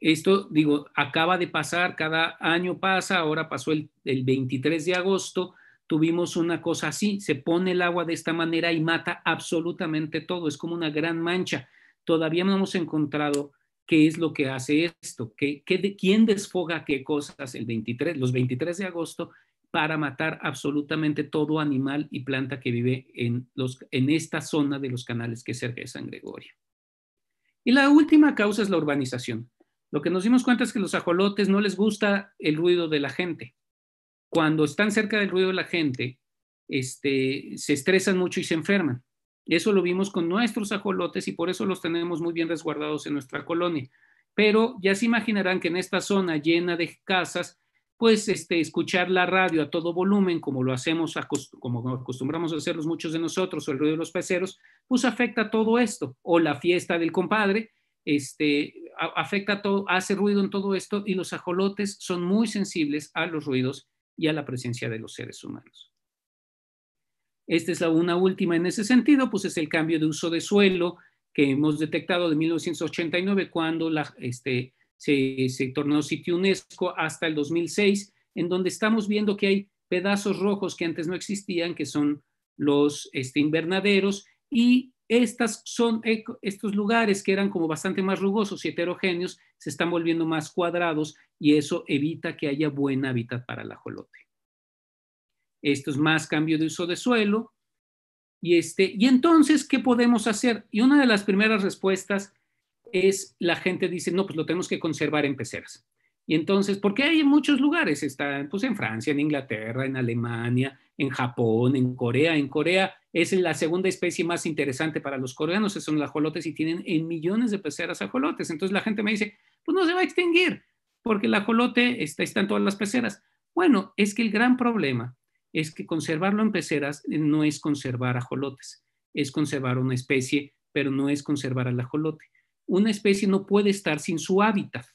Esto, digo, acaba de pasar, cada año pasa, ahora pasó el, 23 de agosto, tuvimos una cosa así, se pone el agua de esta manera y mata absolutamente todo, es como una gran mancha. Todavía no hemos encontrado qué es lo que hace esto, qué, qué, quién desfoga qué cosas el 23, los 23 de agosto para matar absolutamente todo animal y planta que vive en, los, en esta zona de los canales que es cerca de San Gregorio. Y la última causa es la urbanización. Lo que nos dimos cuenta es que los ajolotes no les gusta el ruido de la gente. Cuando están cerca del ruido de la gente, este, se estresan mucho y se enferman. Eso lo vimos con nuestros ajolotes y por eso los tenemos muy bien resguardados en nuestra colonia. Pero ya se imaginarán que en esta zona llena de casas pues este, escuchar la radio a todo volumen, como lo hacemos, como acostumbramos a hacerlos muchos de nosotros, o el ruido de los peceros, pues afecta todo esto, o la fiesta del compadre, este, afecta todo, hace ruido en todo esto, y los ajolotes son muy sensibles a los ruidos y a la presencia de los seres humanos. Esta es la una última en ese sentido, pues es el cambio de uso de suelo que hemos detectado de 1989 cuando la, este, se, tornó sitio UNESCO hasta el 2006, en donde estamos viendo que hay pedazos rojos que antes no existían, que son los este, invernaderos, y estas son, estos lugares que eran como bastante más rugosos y heterogéneos se están volviendo más cuadrados y eso evita que haya buen hábitat para la ajolote. Esto es más cambio de uso de suelo. Y, este, y entonces, ¿qué podemos hacer? Y una de las primeras respuestas es la gente dice, no, pues lo tenemos que conservar en peceras. Y entonces, porque hay en muchos lugares, está pues en Francia, en Inglaterra, en Alemania, en Japón, en Corea. En Corea es la segunda especie más interesante para los coreanos, son los ajolotes y tienen en millones de peceras ajolotes. Entonces la gente me dice, pues no se va a extinguir, porque el ajolote está, está en todas las peceras. Bueno, es que el gran problema es que conservarlo en peceras no es conservar ajolotes, es conservar una especie, pero no es conservar al ajolote una especie no puede estar sin su hábitat.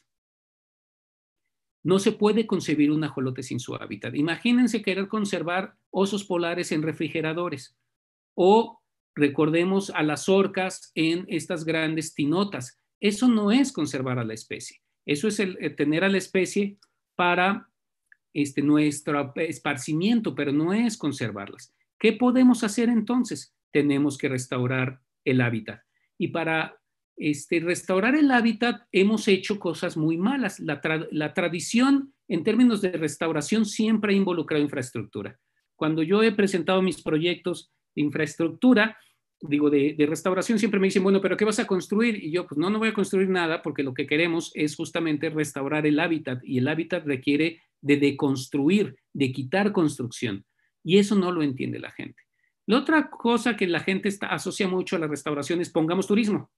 No se puede concebir un ajolote sin su hábitat. Imagínense querer conservar osos polares en refrigeradores o recordemos a las orcas en estas grandes tinotas. Eso no es conservar a la especie. Eso es eh, tener a la especie para este, nuestro esparcimiento, pero no es conservarlas. ¿Qué podemos hacer entonces? Tenemos que restaurar el hábitat. Y para este, restaurar el hábitat hemos hecho cosas muy malas. La, tradición en términos de restauración siempre ha involucrado infraestructura. Cuando yo he presentado mis proyectos de infraestructura, digo, de, restauración, siempre me dicen, bueno, pero ¿qué vas a construir? Y yo, pues no, no voy a construir nada porque lo que queremos es justamente restaurar el hábitat y el hábitat requiere de deconstruir, de quitar construcción. Y eso no lo entiende la gente. La otra cosa que la gente está, asocia mucho a la restauración es pongamos turismo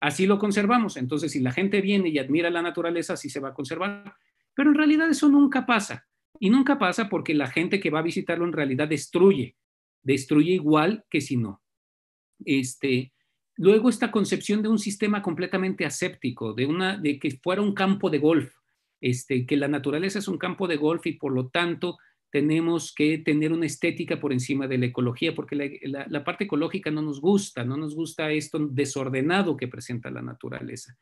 así lo conservamos. Entonces, si la gente viene y admira la naturaleza, así se va a conservar. Pero en realidad eso nunca pasa. Y nunca pasa porque la gente que va a visitarlo en realidad destruye, destruye igual que si no. Este, luego esta concepción de un sistema completamente aséptico, de, una, de que fuera un campo de golf, este, que la naturaleza es un campo de golf y por lo tanto tenemos que tener una estética por encima de la ecología, porque la, parte ecológica no nos gusta, no nos gusta esto desordenado que presenta la naturaleza.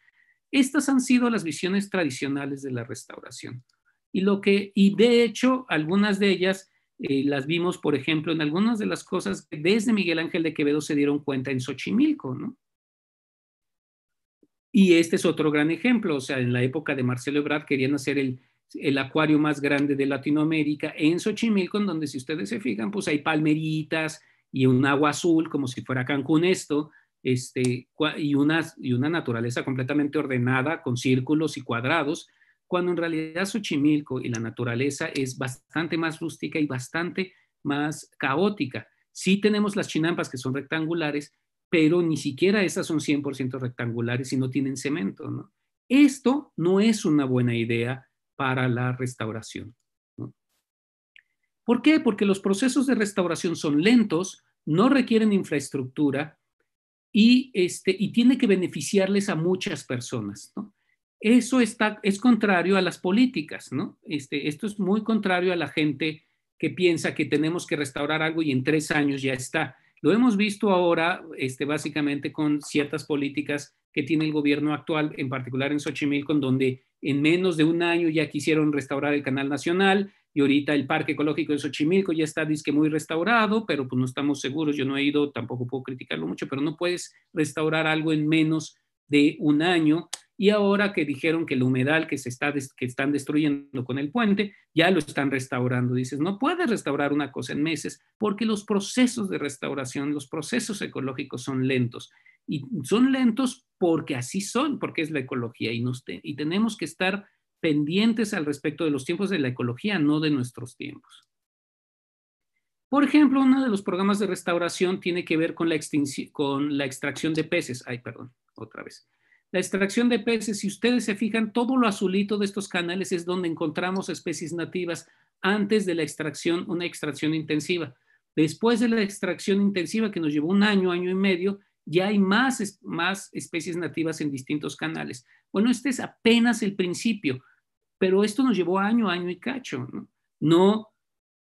Estas han sido las visiones tradicionales de la restauración. Y, lo que, y de hecho, algunas de ellas eh, las vimos, por ejemplo, en algunas de las cosas que desde Miguel Ángel de Quevedo se dieron cuenta en Xochimilco, ¿no? Y este es otro gran ejemplo, o sea, en la época de Marcelo Ebrard querían hacer el, el acuario más grande de Latinoamérica, en Xochimilco, en donde si ustedes se fijan, pues hay palmeritas y un agua azul, como si fuera Cancún esto, este, y, una, y una naturaleza completamente ordenada, con círculos y cuadrados, cuando en realidad Xochimilco y la naturaleza es bastante más rústica y bastante más caótica. Sí tenemos las chinampas que son rectangulares, pero ni siquiera esas son 100% rectangulares y no tienen cemento, ¿no? Esto no es una buena idea para la restauración. ¿Por qué? Porque los procesos de restauración son lentos, no requieren infraestructura y, este, y tiene que beneficiarles a muchas personas. Eso está, es contrario a las políticas, ¿no? Este, esto es muy contrario a la gente que piensa que tenemos que restaurar algo y en tres años ya está. Lo hemos visto ahora este, básicamente con ciertas políticas que tiene el gobierno actual, en particular en Xochimilco, donde en menos de un año ya quisieron restaurar el canal nacional y ahorita el Parque Ecológico de Xochimilco ya está muy restaurado, pero pues no estamos seguros, yo no he ido, tampoco puedo criticarlo mucho, pero no puedes restaurar algo en menos de un año y ahora que dijeron que el humedal que, se están destruyendo con el puente, ya lo están restaurando. Dices, no puedes restaurar una cosa en meses porque los procesos de restauración, los procesos ecológicos son lentos. Y son lentos porque así son, porque es la ecología y, tenemos que estar pendientes al respecto de los tiempos de la ecología, no de nuestros tiempos. Por ejemplo, uno de los programas de restauración tiene que ver con la, con la extracción de peces. Ay, perdón, otra vez la extracción de peces, si ustedes se fijan, todo lo azulito de estos canales es donde encontramos especies nativas antes de la extracción, una extracción intensiva. Después de la extracción intensiva, que nos llevó un año, año y medio, ya hay más, más especies nativas en distintos canales. Bueno, este es apenas el principio, pero esto nos llevó año, año y cacho, ¿no? no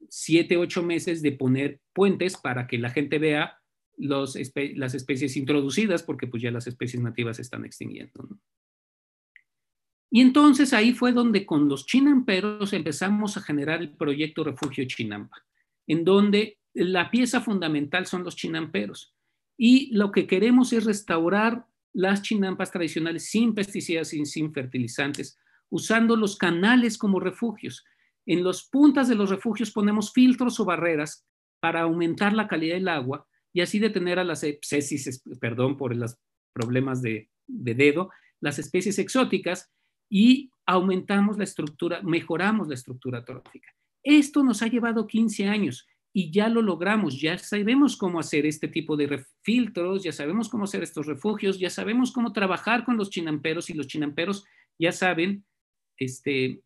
siete, ocho meses de poner puentes para que la gente vea las especies introducidas, porque pues ya las especies nativas se están extinguiendo. Y entonces ahí fue donde con los chinamperos empezamos a generar el proyecto Refugio Chinampa, en donde la pieza fundamental son los chinamperos. Y lo que queremos es restaurar las chinampas tradicionales sin pesticidas y sin fertilizantes, usando los canales como refugios. En las puntas de los refugios ponemos filtros o barreras para aumentar la calidad del agua y así detener a las sepsis, perdón por los problemas de, dedo, las especies exóticas y aumentamos la estructura, mejoramos la estructura trófica. Esto nos ha llevado 15 años y ya lo logramos, ya sabemos cómo hacer este tipo de filtros, ya sabemos cómo hacer estos refugios, ya sabemos cómo trabajar con los chinamperos y los chinamperos ya saben, este,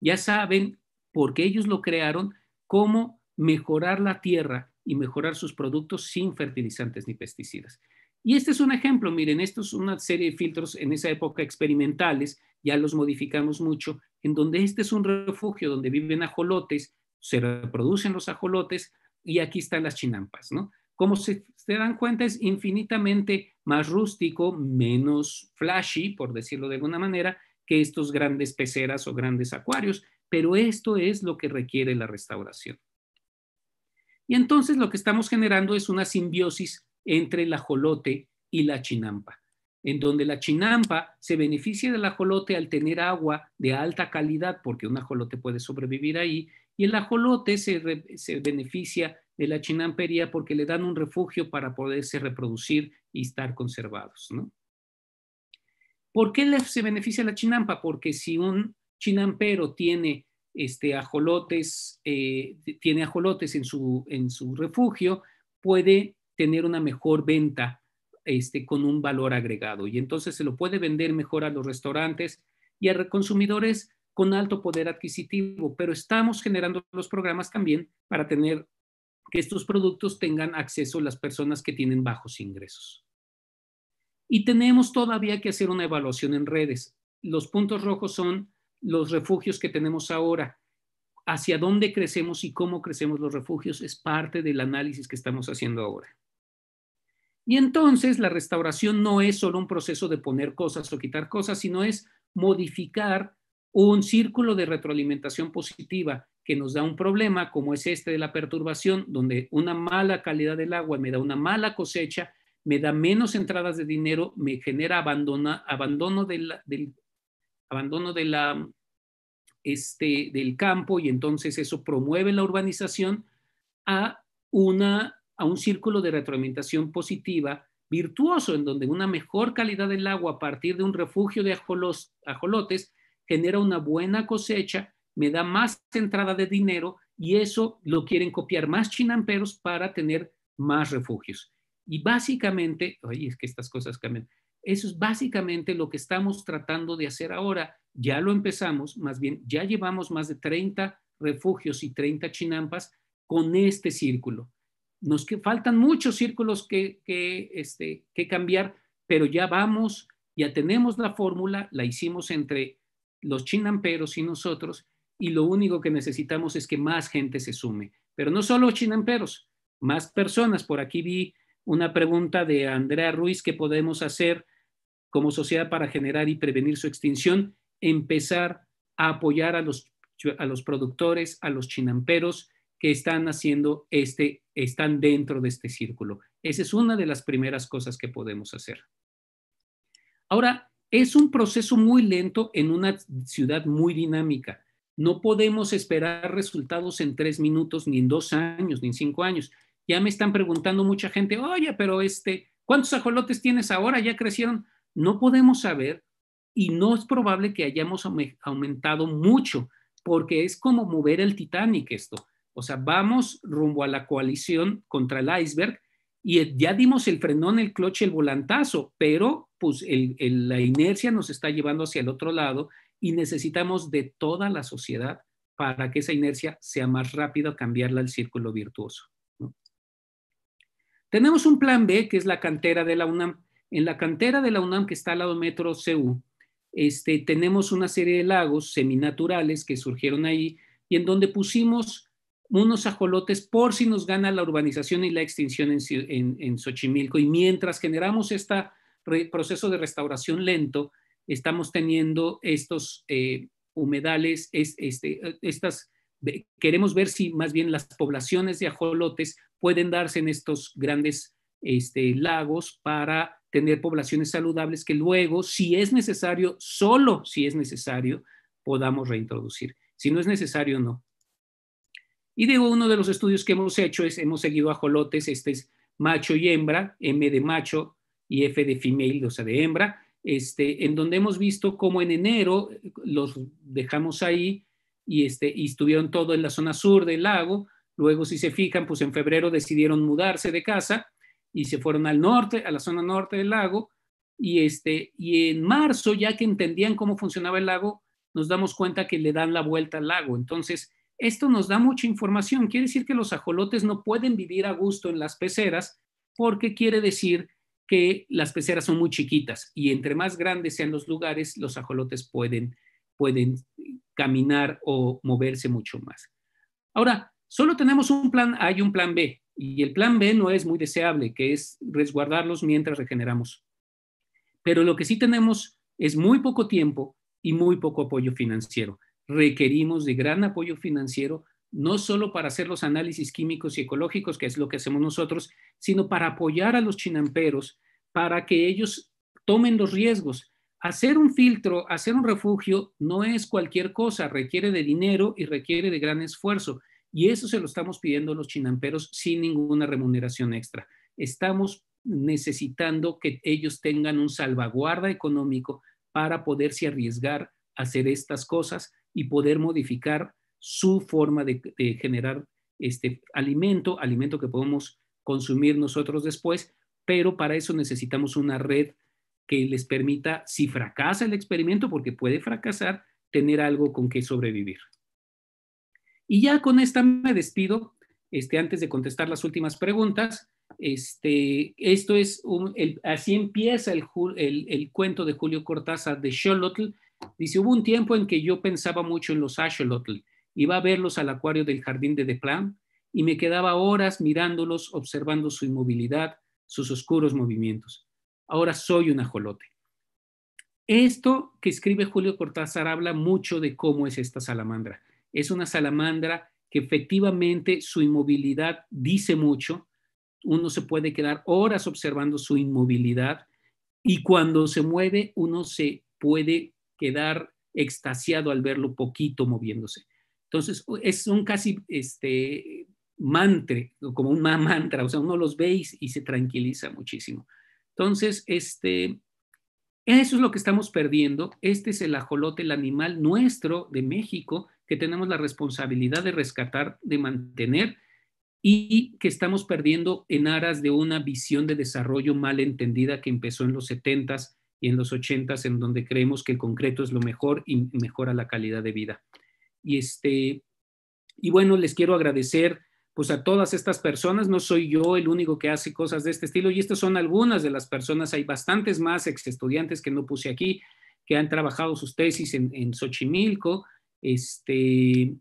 ya saben, porque ellos lo crearon, cómo mejorar la tierra y mejorar sus productos sin fertilizantes ni pesticidas. Y este es un ejemplo, miren, esto es una serie de filtros en esa época experimentales, ya los modificamos mucho, en donde este es un refugio donde viven ajolotes, se reproducen los ajolotes y aquí están las chinampas, ¿no? Como se, se dan cuenta, es infinitamente más rústico, menos flashy, por decirlo de alguna manera, que estos grandes peceras o grandes acuarios, pero esto es lo que requiere la restauración. Y entonces lo que estamos generando es una simbiosis entre el ajolote y la chinampa, en donde la chinampa se beneficia del ajolote al tener agua de alta calidad, porque un ajolote puede sobrevivir ahí, y el ajolote se, beneficia de la chinampería porque le dan un refugio para poderse reproducir y estar conservados. ¿no? ¿Por qué se beneficia la chinampa? Porque si un chinampero tiene este, ajolotes, eh, tiene ajolotes en su, en su refugio, puede tener una mejor venta este, con un valor agregado y entonces se lo puede vender mejor a los restaurantes y a consumidores con alto poder adquisitivo, pero estamos generando los programas también para tener que estos productos tengan acceso a las personas que tienen bajos ingresos. Y tenemos todavía que hacer una evaluación en redes. Los puntos rojos son los refugios que tenemos ahora, hacia dónde crecemos y cómo crecemos los refugios es parte del análisis que estamos haciendo ahora. Y entonces la restauración no es solo un proceso de poner cosas o quitar cosas, sino es modificar un círculo de retroalimentación positiva que nos da un problema como es este de la perturbación, donde una mala calidad del agua me da una mala cosecha, me da menos entradas de dinero, me genera abandono, abandono del, del, abandono este, del campo y entonces eso promueve la urbanización a, una, a un círculo de retroalimentación positiva virtuoso en donde una mejor calidad del agua a partir de un refugio de ajolotes genera una buena cosecha, me da más entrada de dinero y eso lo quieren copiar más chinamperos para tener más refugios. Y básicamente, oye, es que estas cosas cambian, eso es básicamente lo que estamos tratando de hacer ahora. Ya lo empezamos, más bien ya llevamos más de 30 refugios y 30 chinampas con este círculo. Nos que, faltan muchos círculos que, que, este, que cambiar, pero ya vamos, ya tenemos la fórmula, la hicimos entre los chinamperos y nosotros, y lo único que necesitamos es que más gente se sume. Pero no solo chinamperos, más personas. Por aquí vi una pregunta de Andrea Ruiz que podemos hacer como sociedad para generar y prevenir su extinción, empezar a apoyar a los, a los productores, a los chinamperos que están haciendo este, están dentro de este círculo. Esa es una de las primeras cosas que podemos hacer. Ahora, es un proceso muy lento en una ciudad muy dinámica. No podemos esperar resultados en tres minutos, ni en dos años, ni en cinco años. Ya me están preguntando mucha gente, oye, pero este, ¿cuántos ajolotes tienes ahora? Ya crecieron no podemos saber y no es probable que hayamos aumentado mucho, porque es como mover el Titanic esto. O sea, vamos rumbo a la coalición contra el iceberg y ya dimos el frenón, el cloche, el volantazo, pero pues la inercia nos está llevando hacia el otro lado y necesitamos de toda la sociedad para que esa inercia sea más rápida, cambiarla al círculo virtuoso. Tenemos un plan B, que es la cantera de la UNAM. En la cantera de la UNAM, que está al lado Metro CU, este, tenemos una serie de lagos seminaturales que surgieron ahí y en donde pusimos unos ajolotes por si nos gana la urbanización y la extinción en, Xochimilco. Y mientras generamos este proceso de restauración lento, estamos teniendo estos eh, humedales, este, estas, queremos ver si más bien las poblaciones de ajolotes pueden darse en estos grandes este, lagos para tener poblaciones saludables que luego, si es necesario, solo si es necesario, podamos reintroducir. Si no es necesario, no. Y digo, uno de los estudios que hemos hecho es, hemos seguido a Jolotes, este es macho y hembra, M de macho y F de female, o sea, de hembra, este, en donde hemos visto cómo en enero los dejamos ahí y, este, estuvieron todo en la zona sur del lago, luego si se fijan, pues en febrero decidieron mudarse de casa y se fueron al norte, a la zona norte del lago, y, este, y en marzo, ya que entendían cómo funcionaba el lago, nos damos cuenta que le dan la vuelta al lago. Entonces, esto nos da mucha información. Quiere decir que los ajolotes no pueden vivir a gusto en las peceras porque quiere decir que las peceras son muy chiquitas y entre más grandes sean los lugares, los ajolotes pueden, pueden caminar o moverse mucho más. Ahora, solo tenemos un plan A y un plan B. Y el plan B no es muy deseable, que es resguardarlos mientras regeneramos. Pero lo que sí tenemos es muy poco tiempo y muy poco apoyo financiero. Requerimos de gran apoyo financiero, no solo para hacer los análisis químicos y ecológicos, que es lo que hacemos nosotros, sino para apoyar a los chinamperos para que ellos tomen los riesgos. Hacer un filtro, hacer un refugio, no es cualquier cosa, requiere de dinero y requiere de gran esfuerzo. Y eso se lo estamos pidiendo a los chinamperos sin ninguna remuneración extra. Estamos necesitando que ellos tengan un salvaguarda económico para poderse arriesgar a hacer estas cosas y poder modificar su forma de, generar este alimento, alimento que podemos consumir nosotros después, pero para eso necesitamos una red que les permita, si fracasa el experimento, porque puede fracasar, tener algo con que sobrevivir. Y ya con esta me despido, este, antes de contestar las últimas preguntas. Este, esto es, así empieza el, cuento de Julio Cortázar de Xolotl. Dice, hubo un tiempo en que yo pensaba mucho en los Axolotl. Iba a verlos al acuario del jardín de Deplan y me quedaba horas mirándolos, observando su inmovilidad, sus oscuros movimientos. Ahora soy un ajolote. Esto que escribe Julio Cortázar habla mucho de cómo es esta salamandra es una salamandra que efectivamente su inmovilidad dice mucho. Uno se puede quedar horas observando su inmovilidad y cuando se mueve uno se puede quedar extasiado al verlo poquito moviéndose. Entonces, es un casi este, mantra como un mantra, o sea, uno los ve y, se tranquiliza muchísimo. Entonces, este, eso es lo que estamos perdiendo. Este es el ajolote, el animal nuestro de México, que tenemos la responsabilidad de rescatar, de mantener y que estamos perdiendo en aras de una visión de desarrollo mal entendida que empezó en los 70s y en los 80s, en donde creemos que el concreto es lo mejor y mejora la calidad de vida. Y, este, y bueno, les quiero agradecer pues a todas estas personas, no soy yo el único que hace cosas de este estilo y estas son algunas de las personas, hay bastantes más ex estudiantes que no puse aquí, que han trabajado sus tesis en, en Xochimilco, este,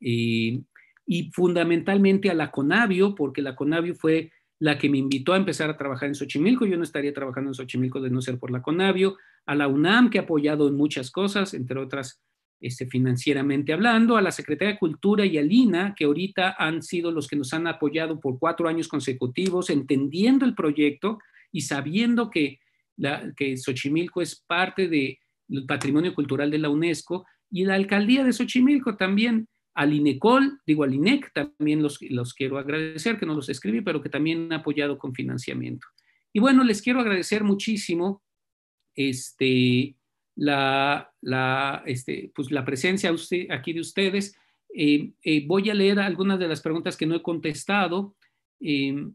eh, y fundamentalmente a la Conavio, porque la Conavio fue la que me invitó a empezar a trabajar en Xochimilco. Yo no estaría trabajando en Xochimilco de no ser por la Conavio, a la UNAM, que ha apoyado en muchas cosas, entre otras este, financieramente hablando, a la Secretaría de Cultura y a Lina que ahorita han sido los que nos han apoyado por cuatro años consecutivos, entendiendo el proyecto y sabiendo que, la, Xochimilco es parte del patrimonio cultural de la UNESCO y la alcaldía de Xochimilco también, al INECOL, digo al INEC, también los, quiero agradecer, que no los escribí, pero que también ha apoyado con financiamiento. Y bueno, les quiero agradecer muchísimo este, la, este, pues, presencia aquí de ustedes. Eh, eh, voy a leer algunas de las preguntas que no he contestado. Em,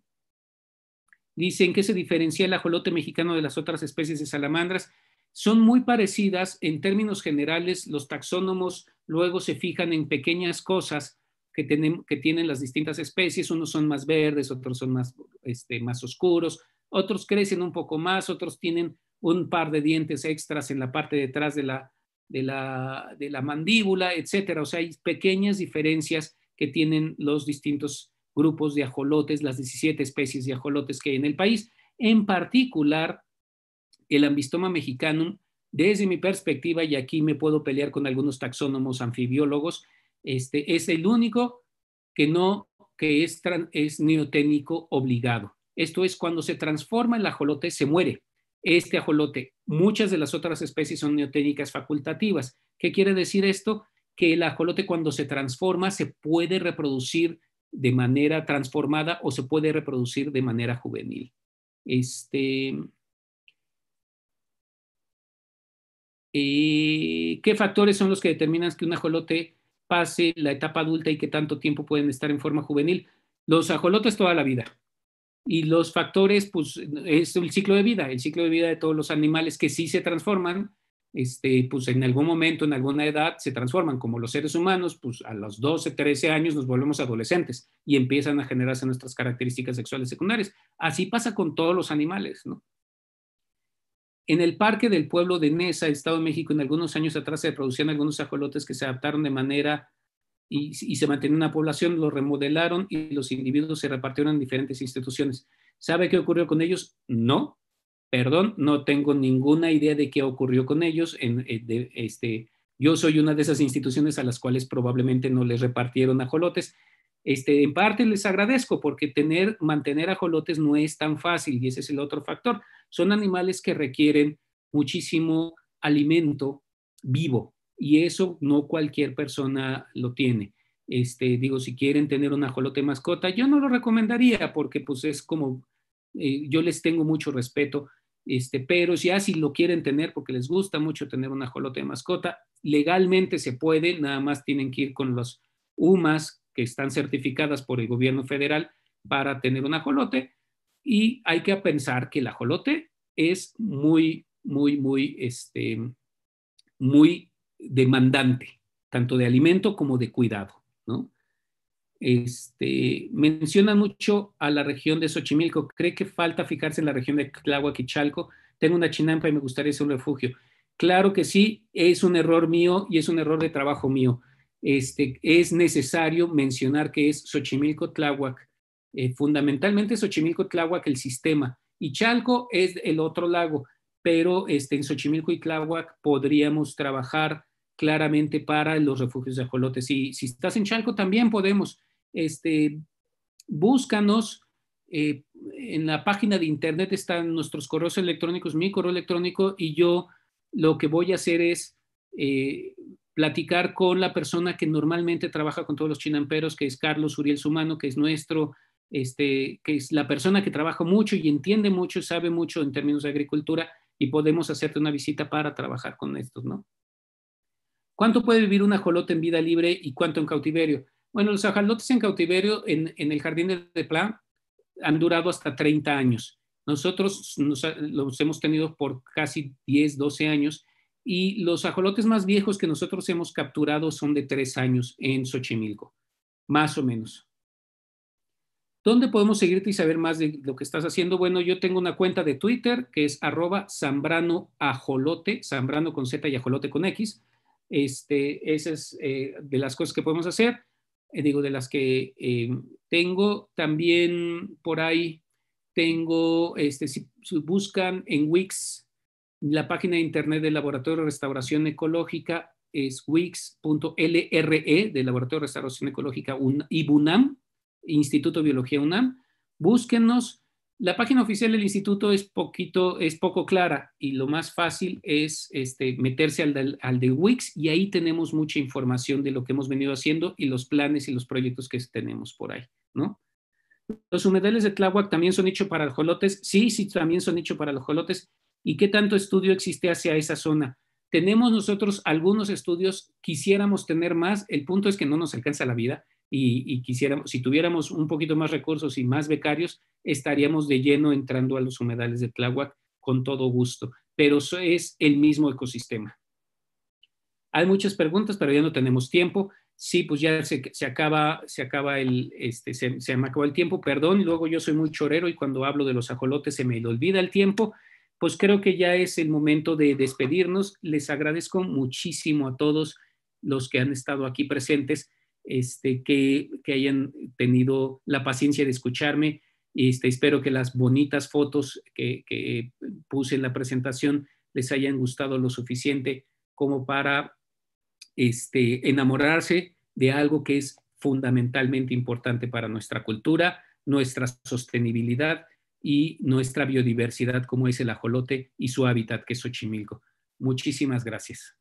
dicen que se diferencia el ajolote mexicano de las otras especies de salamandras? Son muy parecidas en términos generales, los taxónomos luego se fijan en pequeñas cosas que, tienen, que tienen las distintas especies, unos son más verdes, otros son más, este, más oscuros, otros crecen un poco más, otros tienen un par de dientes extras en la parte detrás de la, de la, mandíbula, etc. O sea, hay pequeñas diferencias que tienen los distintos grupos de ajolotes, las 17 especies de ajolotes que hay en el país. En particular, el ambistoma mexicanum, desde mi perspectiva, y aquí me puedo pelear con algunos taxónomos anfibiólogos, este, es el único que no, que es, es neoténico obligado. Esto es cuando se transforma el ajolote, se muere. Este ajolote, muchas de las otras especies son neoténicas facultativas. ¿Qué quiere decir esto? Que el ajolote cuando se transforma se puede reproducir de manera transformada o se puede reproducir de manera juvenil. Este, Y eh, qué factores son los que determinan que un ajolote pase la etapa adulta y que tanto tiempo pueden estar en forma juvenil. Los ajolotes toda la vida. Y los factores, pues es el ciclo de vida, el ciclo de vida de todos los animales que sí se transforman, este, pues en algún momento, en alguna edad, se transforman, como los seres humanos, pues a los 12, 13 años nos volvemos adolescentes y empiezan a generarse nuestras características sexuales secundarias. Así pasa con todos los animales, ¿no? En el parque del pueblo de Nesa, Estado de México, en algunos años atrás se producían algunos ajolotes que se adaptaron de manera y, se mantenía una población, los remodelaron y los individuos se repartieron en diferentes instituciones. ¿Sabe qué ocurrió con ellos? No, perdón, no tengo ninguna idea de qué ocurrió con ellos. En, eh, este, yo soy una de esas instituciones a las cuales probablemente no les repartieron ajolotes, este, en parte les agradezco porque tener, mantener ajolotes no es tan fácil y ese es el otro factor. Son animales que requieren muchísimo alimento vivo y eso no cualquier persona lo tiene. Este, digo, si quieren tener un ajolote mascota, yo no lo recomendaría porque pues es como, eh, yo les tengo mucho respeto, este, pero si así lo quieren tener porque les gusta mucho tener un ajolote mascota, legalmente se puede, nada más tienen que ir con los UMAS que están certificadas por el gobierno federal para tener un ajolote y hay que pensar que el ajolote es muy, muy, muy, este, muy demandante, tanto de alimento como de cuidado, ¿no? Este, mencionan mucho a la región de Xochimilco. ¿Cree que falta fijarse en la región de Tláhuac y Tengo una chinampa y me gustaría ser un refugio. Claro que sí, es un error mío y es un error de trabajo mío este, es necesario mencionar que es Xochimilco-Tláhuac, eh, fundamentalmente Xochimilco-Tláhuac el sistema, y Chalco es el otro lago, pero este, en Xochimilco y Tláhuac podríamos trabajar claramente para los refugios de ajolotes. Y si estás en Chalco también podemos, este, búscanos. Eh, en la página de internet están nuestros correos electrónicos, mi correo electrónico, y yo lo que voy a hacer es eh, platicar con la persona que normalmente trabaja con todos los chinamperos, que es Carlos Uriel Sumano, que es nuestro, este, que es la persona que trabaja mucho y entiende mucho, sabe mucho en términos de agricultura y podemos hacerte una visita para trabajar con estos, ¿no? ¿Cuánto puede vivir un ajolote en vida libre y cuánto en cautiverio? Bueno, los ajolotes en cautiverio en, el jardín de, plan han durado hasta 30 años. Nosotros los hemos tenido por casi 10, 12 años y los ajolotes más viejos que nosotros hemos capturado son de tres años en Xochimilco, más o menos. ¿Dónde podemos seguirte y saber más de lo que estás haciendo? Bueno, yo tengo una cuenta de Twitter que es arroba Ajolote, zambrano con Z y ajolote con X. Este, esa es eh, de las cosas que podemos hacer, eh, digo, de las que eh, tengo. También por ahí tengo, este, si buscan en Wix, la página de internet del Laboratorio de Restauración Ecológica es wix.lre del Laboratorio de Restauración Ecológica y IBUNAM, Instituto de Biología UNAM. Búsquenos. La página oficial del instituto es, poquito, es poco clara y lo más fácil es este, meterse al de, al Wix y ahí tenemos mucha información de lo que hemos venido haciendo y los planes y los proyectos que tenemos por ahí, ¿no? Los humedales de Tláhuac también son hechos para los jolotes. Sí, sí, también son hechos para los jolotes y qué tanto estudio existe hacia esa zona. Tenemos nosotros algunos estudios, quisiéramos tener más, el punto es que no nos alcanza la vida y, quisiéramos, si tuviéramos un poquito más recursos y más becarios, estaríamos de lleno entrando a los humedales de Tláhuac con todo gusto, pero eso es el mismo ecosistema. Hay muchas preguntas, pero ya no tenemos tiempo. Sí, pues ya se, acaba, se acaba el, este, se, el tiempo, perdón. Luego yo soy muy chorero y cuando hablo de los ajolotes se me olvida el tiempo pues creo que ya es el momento de despedirnos. Les agradezco muchísimo a todos los que han estado aquí presentes, este, que, hayan tenido la paciencia de escucharme. Este, espero que las bonitas fotos que, puse en la presentación les hayan gustado lo suficiente como para este, enamorarse de algo que es fundamentalmente importante para nuestra cultura, nuestra sostenibilidad y nuestra biodiversidad como es el ajolote y su hábitat que es Xochimilco. Muchísimas gracias.